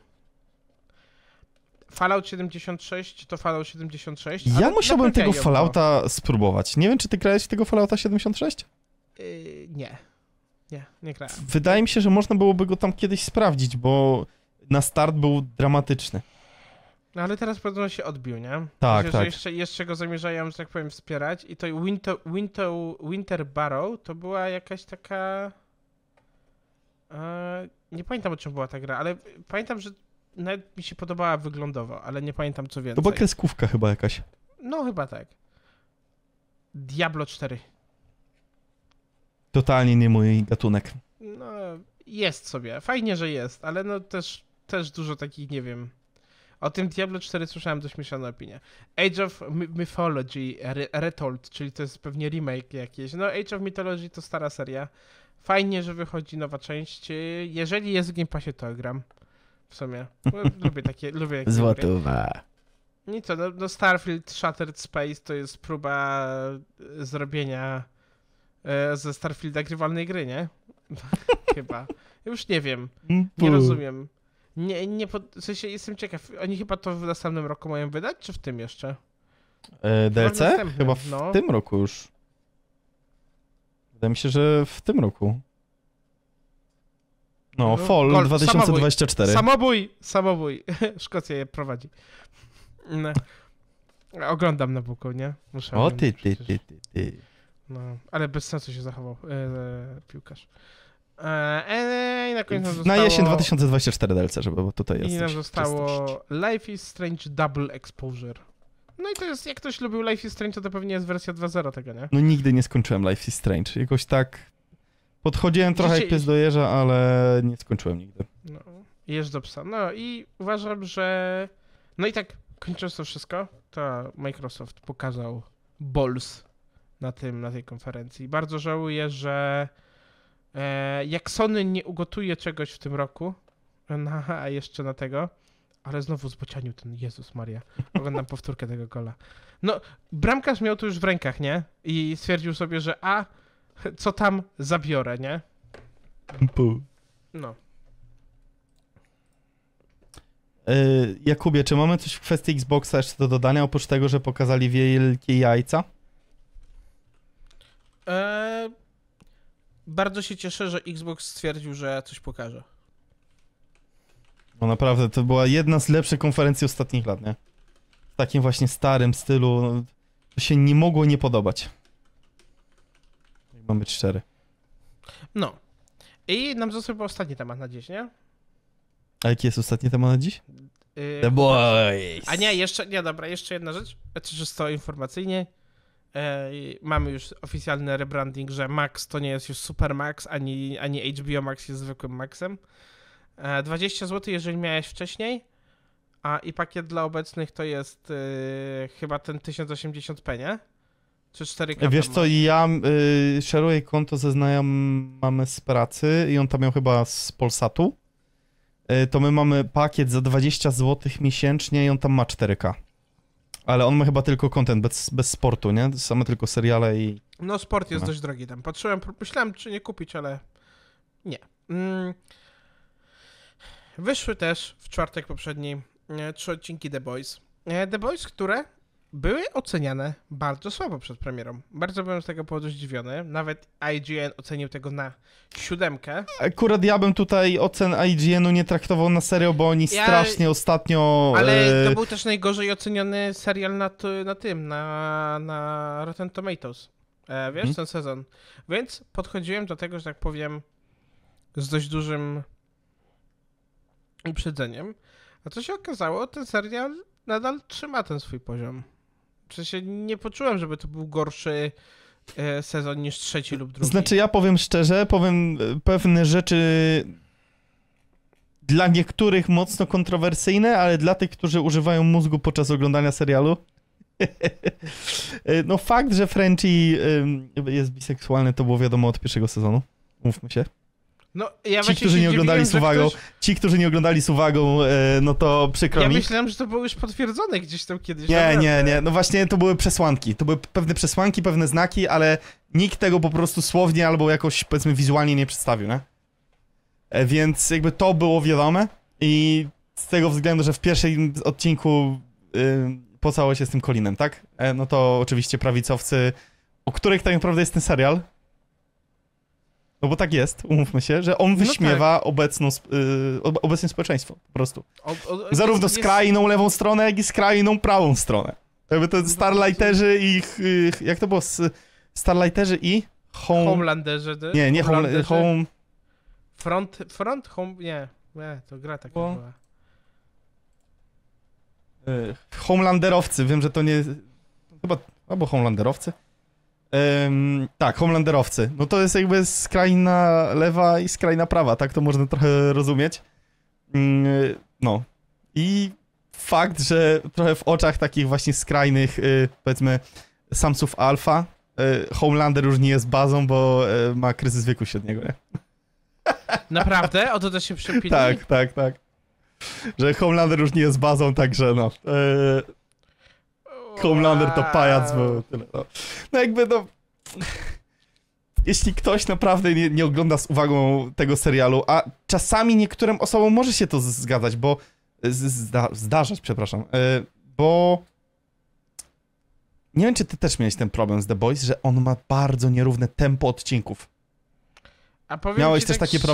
Fallout 76 to Fallout 76. Ja musiałbym tego Fallouta spróbować. Nie wiem, czy ty grałeś w tego Fallouta 76? Yy, nie. Nie, nie grałem. Wydaje mi się, że można byłoby go tam kiedyś sprawdzić, bo na start był dramatyczny. No ale teraz pewno się odbił, nie? Tak, Myślę, tak. Że tak. jeszcze, jeszcze go zamierzają, że tak powiem, wspierać. I to Winter, Winter, Winter Barrow to była jakaś taka... E, nie pamiętam, o czym była ta gra, ale pamiętam, że nawet mi się podobała wyglądowo, ale nie pamiętam co więcej. To była kreskówka chyba jakaś. No chyba tak. Diablo 4. Totalnie nie mój gatunek. No, jest sobie. Fajnie, że jest, ale no też, też dużo takich, nie wiem. O tym Diablo 4 słyszałem dość mieszane opinie. Age of Mythology Retold, czyli to jest pewnie remake jakieś. No, Age of Mythology to stara seria. Fajnie, że wychodzi nowa część. Jeżeli jest w Game Passie, to gram. W sumie. No, lubię takie, lubię takie Złotówa. I co, no, no Starfield Shattered Space to jest próba e, zrobienia E, ze Starfielda grywalnej gry, nie? chyba. Już nie wiem. Nie rozumiem. Nie, nie pod... w sensie jestem ciekaw. Oni chyba to w następnym roku mają wydać, czy w tym jeszcze? E, DLC? Chyba, chyba w no. tym roku już. Wydaje mi się, że w tym roku. No, no Fall Gol, 2024. Samobój! Samobój! samobój. Szkocja je prowadzi. No. Oglądam na buku, nie? Muszę. O, ty, ty, ty, ty, ty. No, ale bez sensu się zachował e, piłkarz. E, e i na końcu nam zostało... Na jesień 2024 DLC, żeby bo tutaj jest. I nam zostało Life is Strange Double Exposure. No i to jest, jak ktoś lubił Life is Strange, to to pewnie jest wersja 2.0 tego, nie? No nigdy nie skończyłem Life is Strange. Jakoś tak podchodziłem trochę Dzisiaj... jak pies do jeża, ale nie skończyłem nigdy. No, jeż do psa. No i uważam, że... No i tak kończąc to wszystko, to Microsoft pokazał Balls na, tym, na tej konferencji. Bardzo żałuję, że e, jak Sony nie ugotuje czegoś w tym roku, na, jeszcze na tego, ale znowu zbocianił ten Jezus Maria. Oglądam powtórkę tego gola. No, bramkarz miał to już w rękach, nie? I stwierdził sobie, że a, co tam zabiorę, nie? Pół. No. E, Jakubie, czy mamy coś w kwestii Xboxa jeszcze do dodania, oprócz tego, że pokazali wielkie jajca? Eee, bardzo się cieszę, że Xbox stwierdził, że coś pokaże. No naprawdę, to była jedna z lepszych konferencji ostatnich lat, nie? W takim właśnie starym stylu. No, to się nie mogło nie podobać. mam być szczery. No. I nam został chyba ostatni temat na dziś, nie? A jaki jest ostatni temat na dziś? Yy, The Boys! A nie, jeszcze, nie, dobra, jeszcze jedna rzecz, znaczy, to informacyjnie. E, mamy już oficjalny rebranding, że Max to nie jest już Super Max, ani, ani HBO Max jest zwykłym Maxem. 20 e, zł, jeżeli miałeś wcześniej, a i pakiet dla obecnych to jest yy, chyba ten 1080p, nie? Czy 4K? Wiesz co, ja y, szeruję konto ze mamy z pracy i on tam miał chyba z Polsatu. to my mamy pakiet za 20 zł miesięcznie i on tam ma 4K. Ale on ma chyba tylko content bez, bez sportu, nie? Same tylko seriale i... No sport jest no. dość drogi tam. Patrzyłem, myślałem czy nie kupić, ale nie. Mm. Wyszły też w czwartek poprzedni e, trzy odcinki The Boys. E, The Boys, które były oceniane bardzo słabo przed premierą. Bardzo byłem z tego powodu zdziwiony. Nawet IGN ocenił tego na siódemkę. Akurat ja bym tutaj ocen IGN-u nie traktował na serio, bo oni ja... strasznie ostatnio... Ale e, to był też najgorzej oceniony serial na, na tym, na, na Rotten Tomatoes. E, wiesz, hmm? ten sezon. Więc podchodziłem do tego, że tak powiem, z dość dużym uprzedzeniem. A co się okazało, ten serial nadal trzyma ten swój poziom. W znaczy sensie nie poczułem, żeby to był gorszy e, sezon niż trzeci lub drugi. Znaczy ja powiem szczerze, powiem e, pewne rzeczy dla niektórych mocno kontrowersyjne, ale dla tych, którzy używają mózgu podczas oglądania serialu. E, no fakt, że Frenchy jest biseksualny, to było wiadomo od pierwszego sezonu. Mówmy się. No, ja ci, którzy nie oglądali z uwagą, ktoś... ci, którzy nie oglądali z uwagą, e, no to przykro ja mi. Ja myślałem, że to było już potwierdzone gdzieś tam kiedyś. Nie, naprawdę. nie, nie. No właśnie to były przesłanki. To były pewne przesłanki, pewne znaki, ale nikt tego po prostu słownie albo jakoś, powiedzmy, wizualnie nie przedstawił, nie? E, więc jakby to było wiadome i z tego względu, że w pierwszym odcinku yy, pocałował się z tym Colinem, tak? E, no to oczywiście prawicowcy, o których tak naprawdę jest ten serial, no bo tak jest, umówmy się, że on no wyśmiewa no tak. obecną, yy, obecne społeczeństwo po prostu. O, o, Zarówno jest... skrajną lewą stronę, jak i skrajną prawą stronę. Jakby to no Starlighterzy i... jak to było? Starlighterzy i... Home... Homelanderzy? Nie, nie Homelanderzy. Home... Front, front, home... Nie, nie to gra taka Bo... była. Y, homelanderowcy, wiem, że to nie... Chyba... Albo Homelanderowcy? tak, Homelanderowcy. No to jest jakby skrajna lewa i skrajna prawa, tak to można trochę rozumieć. Mm, no. I fakt, że trochę w oczach takich właśnie skrajnych, y, powiedzmy, samsów alfa, y, Homelander już nie jest bazą, bo y, ma kryzys wieku średniego, nie? Naprawdę? O to też się przepili? Tak, tak, tak. Że Homelander już nie jest bazą, także no. Y, Homelander to pajac, bo tyle, no. no jakby, no... Jeśli ktoś naprawdę nie, nie ogląda z uwagą tego serialu, a czasami niektórym osobom może się to zgadzać, bo... Zda, zdarzać, przepraszam, e, bo... Nie wiem, czy ty też miałeś ten problem z The Boys, że on ma bardzo nierówne tempo odcinków. A powiem Miałeś tak też tak taki szczerze?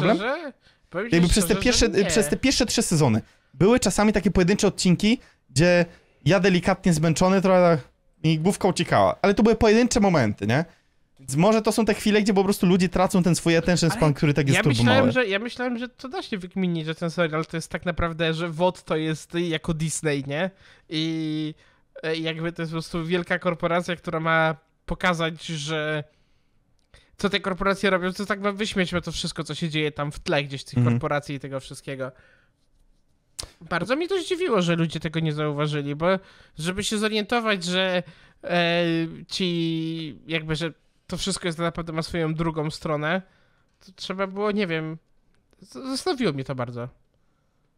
problem? Jakby przez, te pierwsze, przez te pierwsze trzy sezony były czasami takie pojedyncze odcinki, gdzie ja delikatnie zmęczony, trochę tak mi główka uciekała. Ale to były pojedyncze momenty, nie? Więc może to są te chwile, gdzie po prostu ludzie tracą ten swój attention span, który tak jest ja myślałem, że Ja myślałem, że to da się wykminić, że ten serial to jest tak naprawdę, że WOD to jest jako Disney, nie? I e, jakby to jest po prostu wielka korporacja, która ma pokazać, że co te korporacje robią, to tak ma wyśmieć to wszystko, co się dzieje tam w tle gdzieś tych mm. korporacji i tego wszystkiego. Bardzo mnie to zdziwiło, że ludzie tego nie zauważyli, bo żeby się zorientować, że e, ci jakby, że to wszystko jest naprawdę ma swoją drugą stronę, to trzeba było, nie wiem, zastanowiło mnie to bardzo.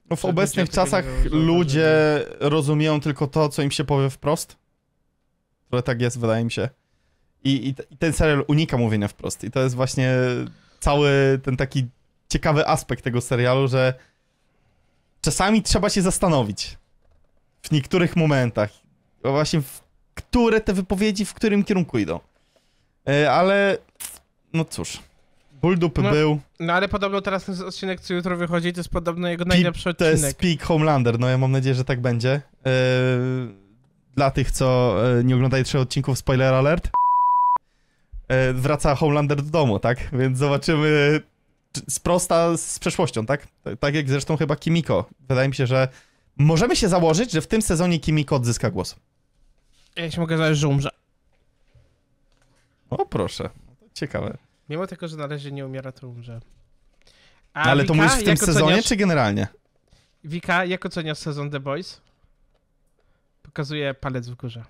No w obecnych czasach ludzie rozumieją tylko to, co im się powie wprost. Trochę tak jest, wydaje mi się. I, I, ten serial unika mówienia wprost. I to jest właśnie cały ten taki ciekawy aspekt tego serialu, że czasami trzeba się zastanowić. W niektórych momentach. Właśnie w które te wypowiedzi, w którym kierunku idą. E, ale, no cóż. Ból dupy no, był. No ale podobno teraz ten odcinek, co jutro wychodzi, to jest podobno jego Pi najlepszy odcinek. To jest Peak Homelander, no ja mam nadzieję, że tak będzie. E, dla tych, co e, nie oglądają trzech odcinków, spoiler alert. wraca Homelander do domu, tak? Więc zobaczymy sprosta z przeszłością, tak? Tak jak zresztą chyba Kimiko. Wydaje mi się, że możemy się założyć, że w tym sezonie Kimiko odzyska głos. Ja się mogę założyć, że umrze. O proszę, no ciekawe. Mimo tego, że na nie umiera, to umrze. A Ale Vika, to mówisz w tym sezonie, czy generalnie? Wika, jak oceniasz sezon The Boys? Pokazuje palec w górze.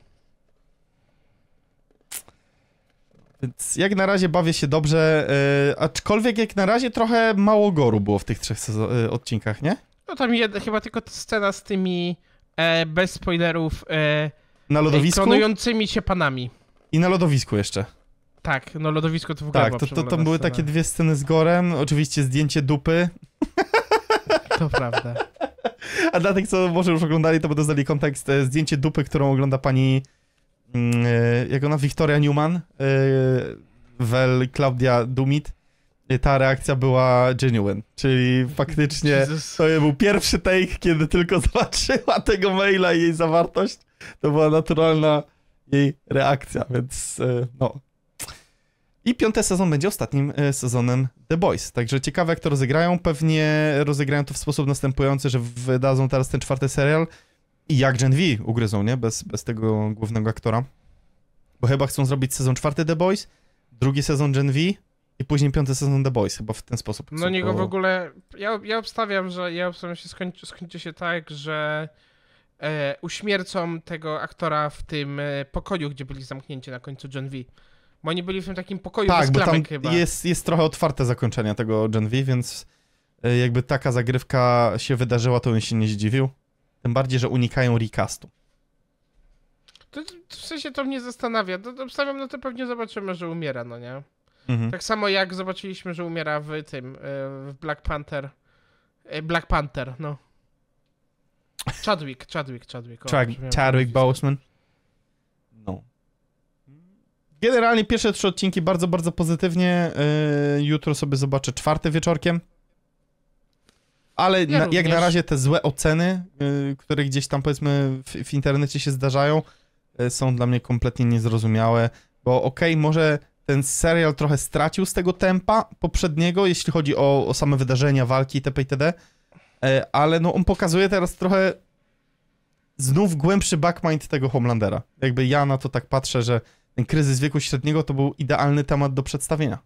Więc jak na razie bawię się dobrze, yy, aczkolwiek jak na razie trochę mało goru było w tych trzech yy, odcinkach, nie? No tam jedna, chyba tylko scena z tymi, e, bez spoilerów, e, na lodowisku? E, klonującymi się panami. I na lodowisku jeszcze. Tak, no lodowisko to w ogóle Tak, to, to, to były scena. takie dwie sceny z gorem, oczywiście zdjęcie dupy. To prawda. A dla tych, co może już oglądali, to będą znali kontekst. Zdjęcie dupy, którą ogląda pani Mm, e, jak ona, Victoria Newman, wel e, Claudia Dumit, e, ta reakcja była genuine, czyli faktycznie Jesus. to był pierwszy take, kiedy tylko zobaczyła tego maila i jej zawartość, to była naturalna jej reakcja, więc no. I piąty sezon będzie ostatnim sezonem The Boys, także ciekawe jak to rozegrają, pewnie rozegrają to w sposób następujący, że wydadzą teraz ten czwarty serial, i jak Gen V ugryzą, nie? Bez, bez tego głównego aktora. Bo chyba chcą zrobić sezon czwarty The Boys, drugi sezon Gen V i później piąty sezon The Boys, chyba w ten sposób. No niego to... w ogóle... Ja, ja obstawiam, że ja obstawiam, że skończy, skończy się tak, że e, uśmiercą tego aktora w tym e, pokoju, gdzie byli zamknięci na końcu Gen V. Bo oni byli w tym takim pokoju tak, bo tam chyba. Jest, jest trochę otwarte zakończenie tego Gen V, więc e, jakby taka zagrywka się wydarzyła, to bym się nie zdziwił. Tym bardziej, że unikają recastu. To, to w sensie to mnie zastanawia. To, to obstawiam, no to pewnie zobaczymy, że umiera, no nie? Mhm. Tak samo jak zobaczyliśmy, że umiera w tym, e, w Black Panther. E, Black Panther, no. Chadwick, Chadwick, Chadwick. O, Chad Chadwick Boseman. No. Generalnie pierwsze trzy odcinki bardzo, bardzo pozytywnie. E, jutro sobie zobaczę czwarte wieczorkiem ale ja na, jak na razie te złe oceny, y, które gdzieś tam powiedzmy w, w internecie się zdarzają, y, są dla mnie kompletnie niezrozumiałe, bo okej, okay, może ten serial trochę stracił z tego tempa poprzedniego, jeśli chodzi o, o same wydarzenia, walki itp. itd., y, ale no on pokazuje teraz trochę znów głębszy backmind tego Homelandera. Jakby ja na to tak patrzę, że ten kryzys wieku średniego to był idealny temat do przedstawienia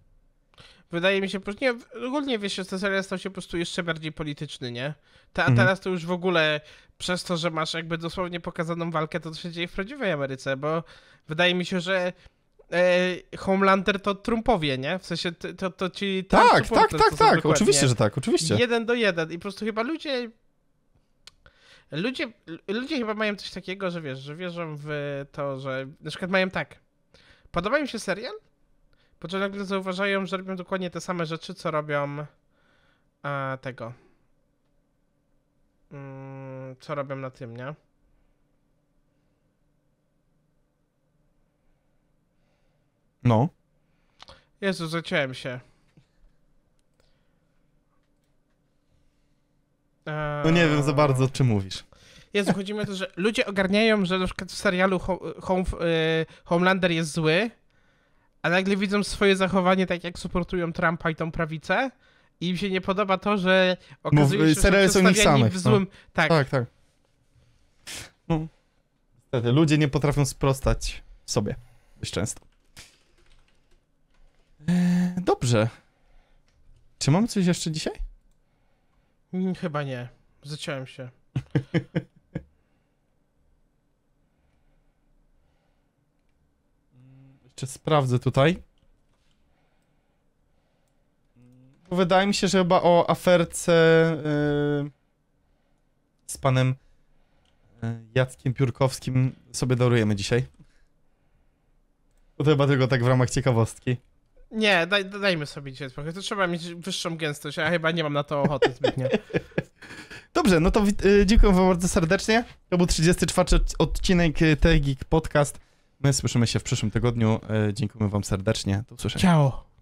wydaje mi się, nie, ogólnie wiesz, że serial stał się po prostu jeszcze bardziej polityczny, nie? a mhm. Teraz to już w ogóle przez to, że masz jakby dosłownie pokazaną walkę, to co się dzieje w prawdziwej Ameryce, bo wydaje mi się, że e, Homelander to Trumpowie, nie? W sensie to, to, to ci tak, tak, tak, tak, to, tak, tak. oczywiście, że tak, oczywiście. Jeden do jeden i po prostu chyba ludzie Ludzie, ludzie chyba mają coś takiego, że wiesz, że wierzą w to, że na przykład mają tak. Podoba im się serial, Podczas nagle zauważają, że robią dokładnie te same rzeczy, co robią e, tego. Mm, co robią na tym, nie? No. Jezu, zaciąłem się. E, no nie wiem za bardzo, o czym mówisz. Jezu, chodzi mi o to, że ludzie ogarniają, że na przykład w serialu Home, Home, y, Homelander jest zły, a nagle widzą swoje zachowanie, tak jak suportują Trumpa i tą prawicę i im się nie podoba to, że okazuje Mów, się, że są nich samych, w no. złym... No. Tak, tak. tak. No. Ludzie nie potrafią sprostać sobie dość często. Eee, dobrze. Czy mam coś jeszcze dzisiaj? Chyba nie. Zaciąłem się. jeszcze sprawdzę tutaj. wydaje mi się, że chyba o aferce yy, z panem y, Jackiem Piórkowskim sobie darujemy dzisiaj. To chyba tylko tak w ramach ciekawostki. Nie, daj, dajmy sobie dzisiaj trochę. To trzeba mieć wyższą gęstość, a ja chyba nie mam na to ochoty zbytnio. Dobrze, no to y, dziękuję wam bardzo serdecznie. To był 34 odcinek y, Tegik Podcast. My słyszymy się w przyszłym tygodniu. E, dziękujemy Wam serdecznie. Do usłyszenia. Ciao.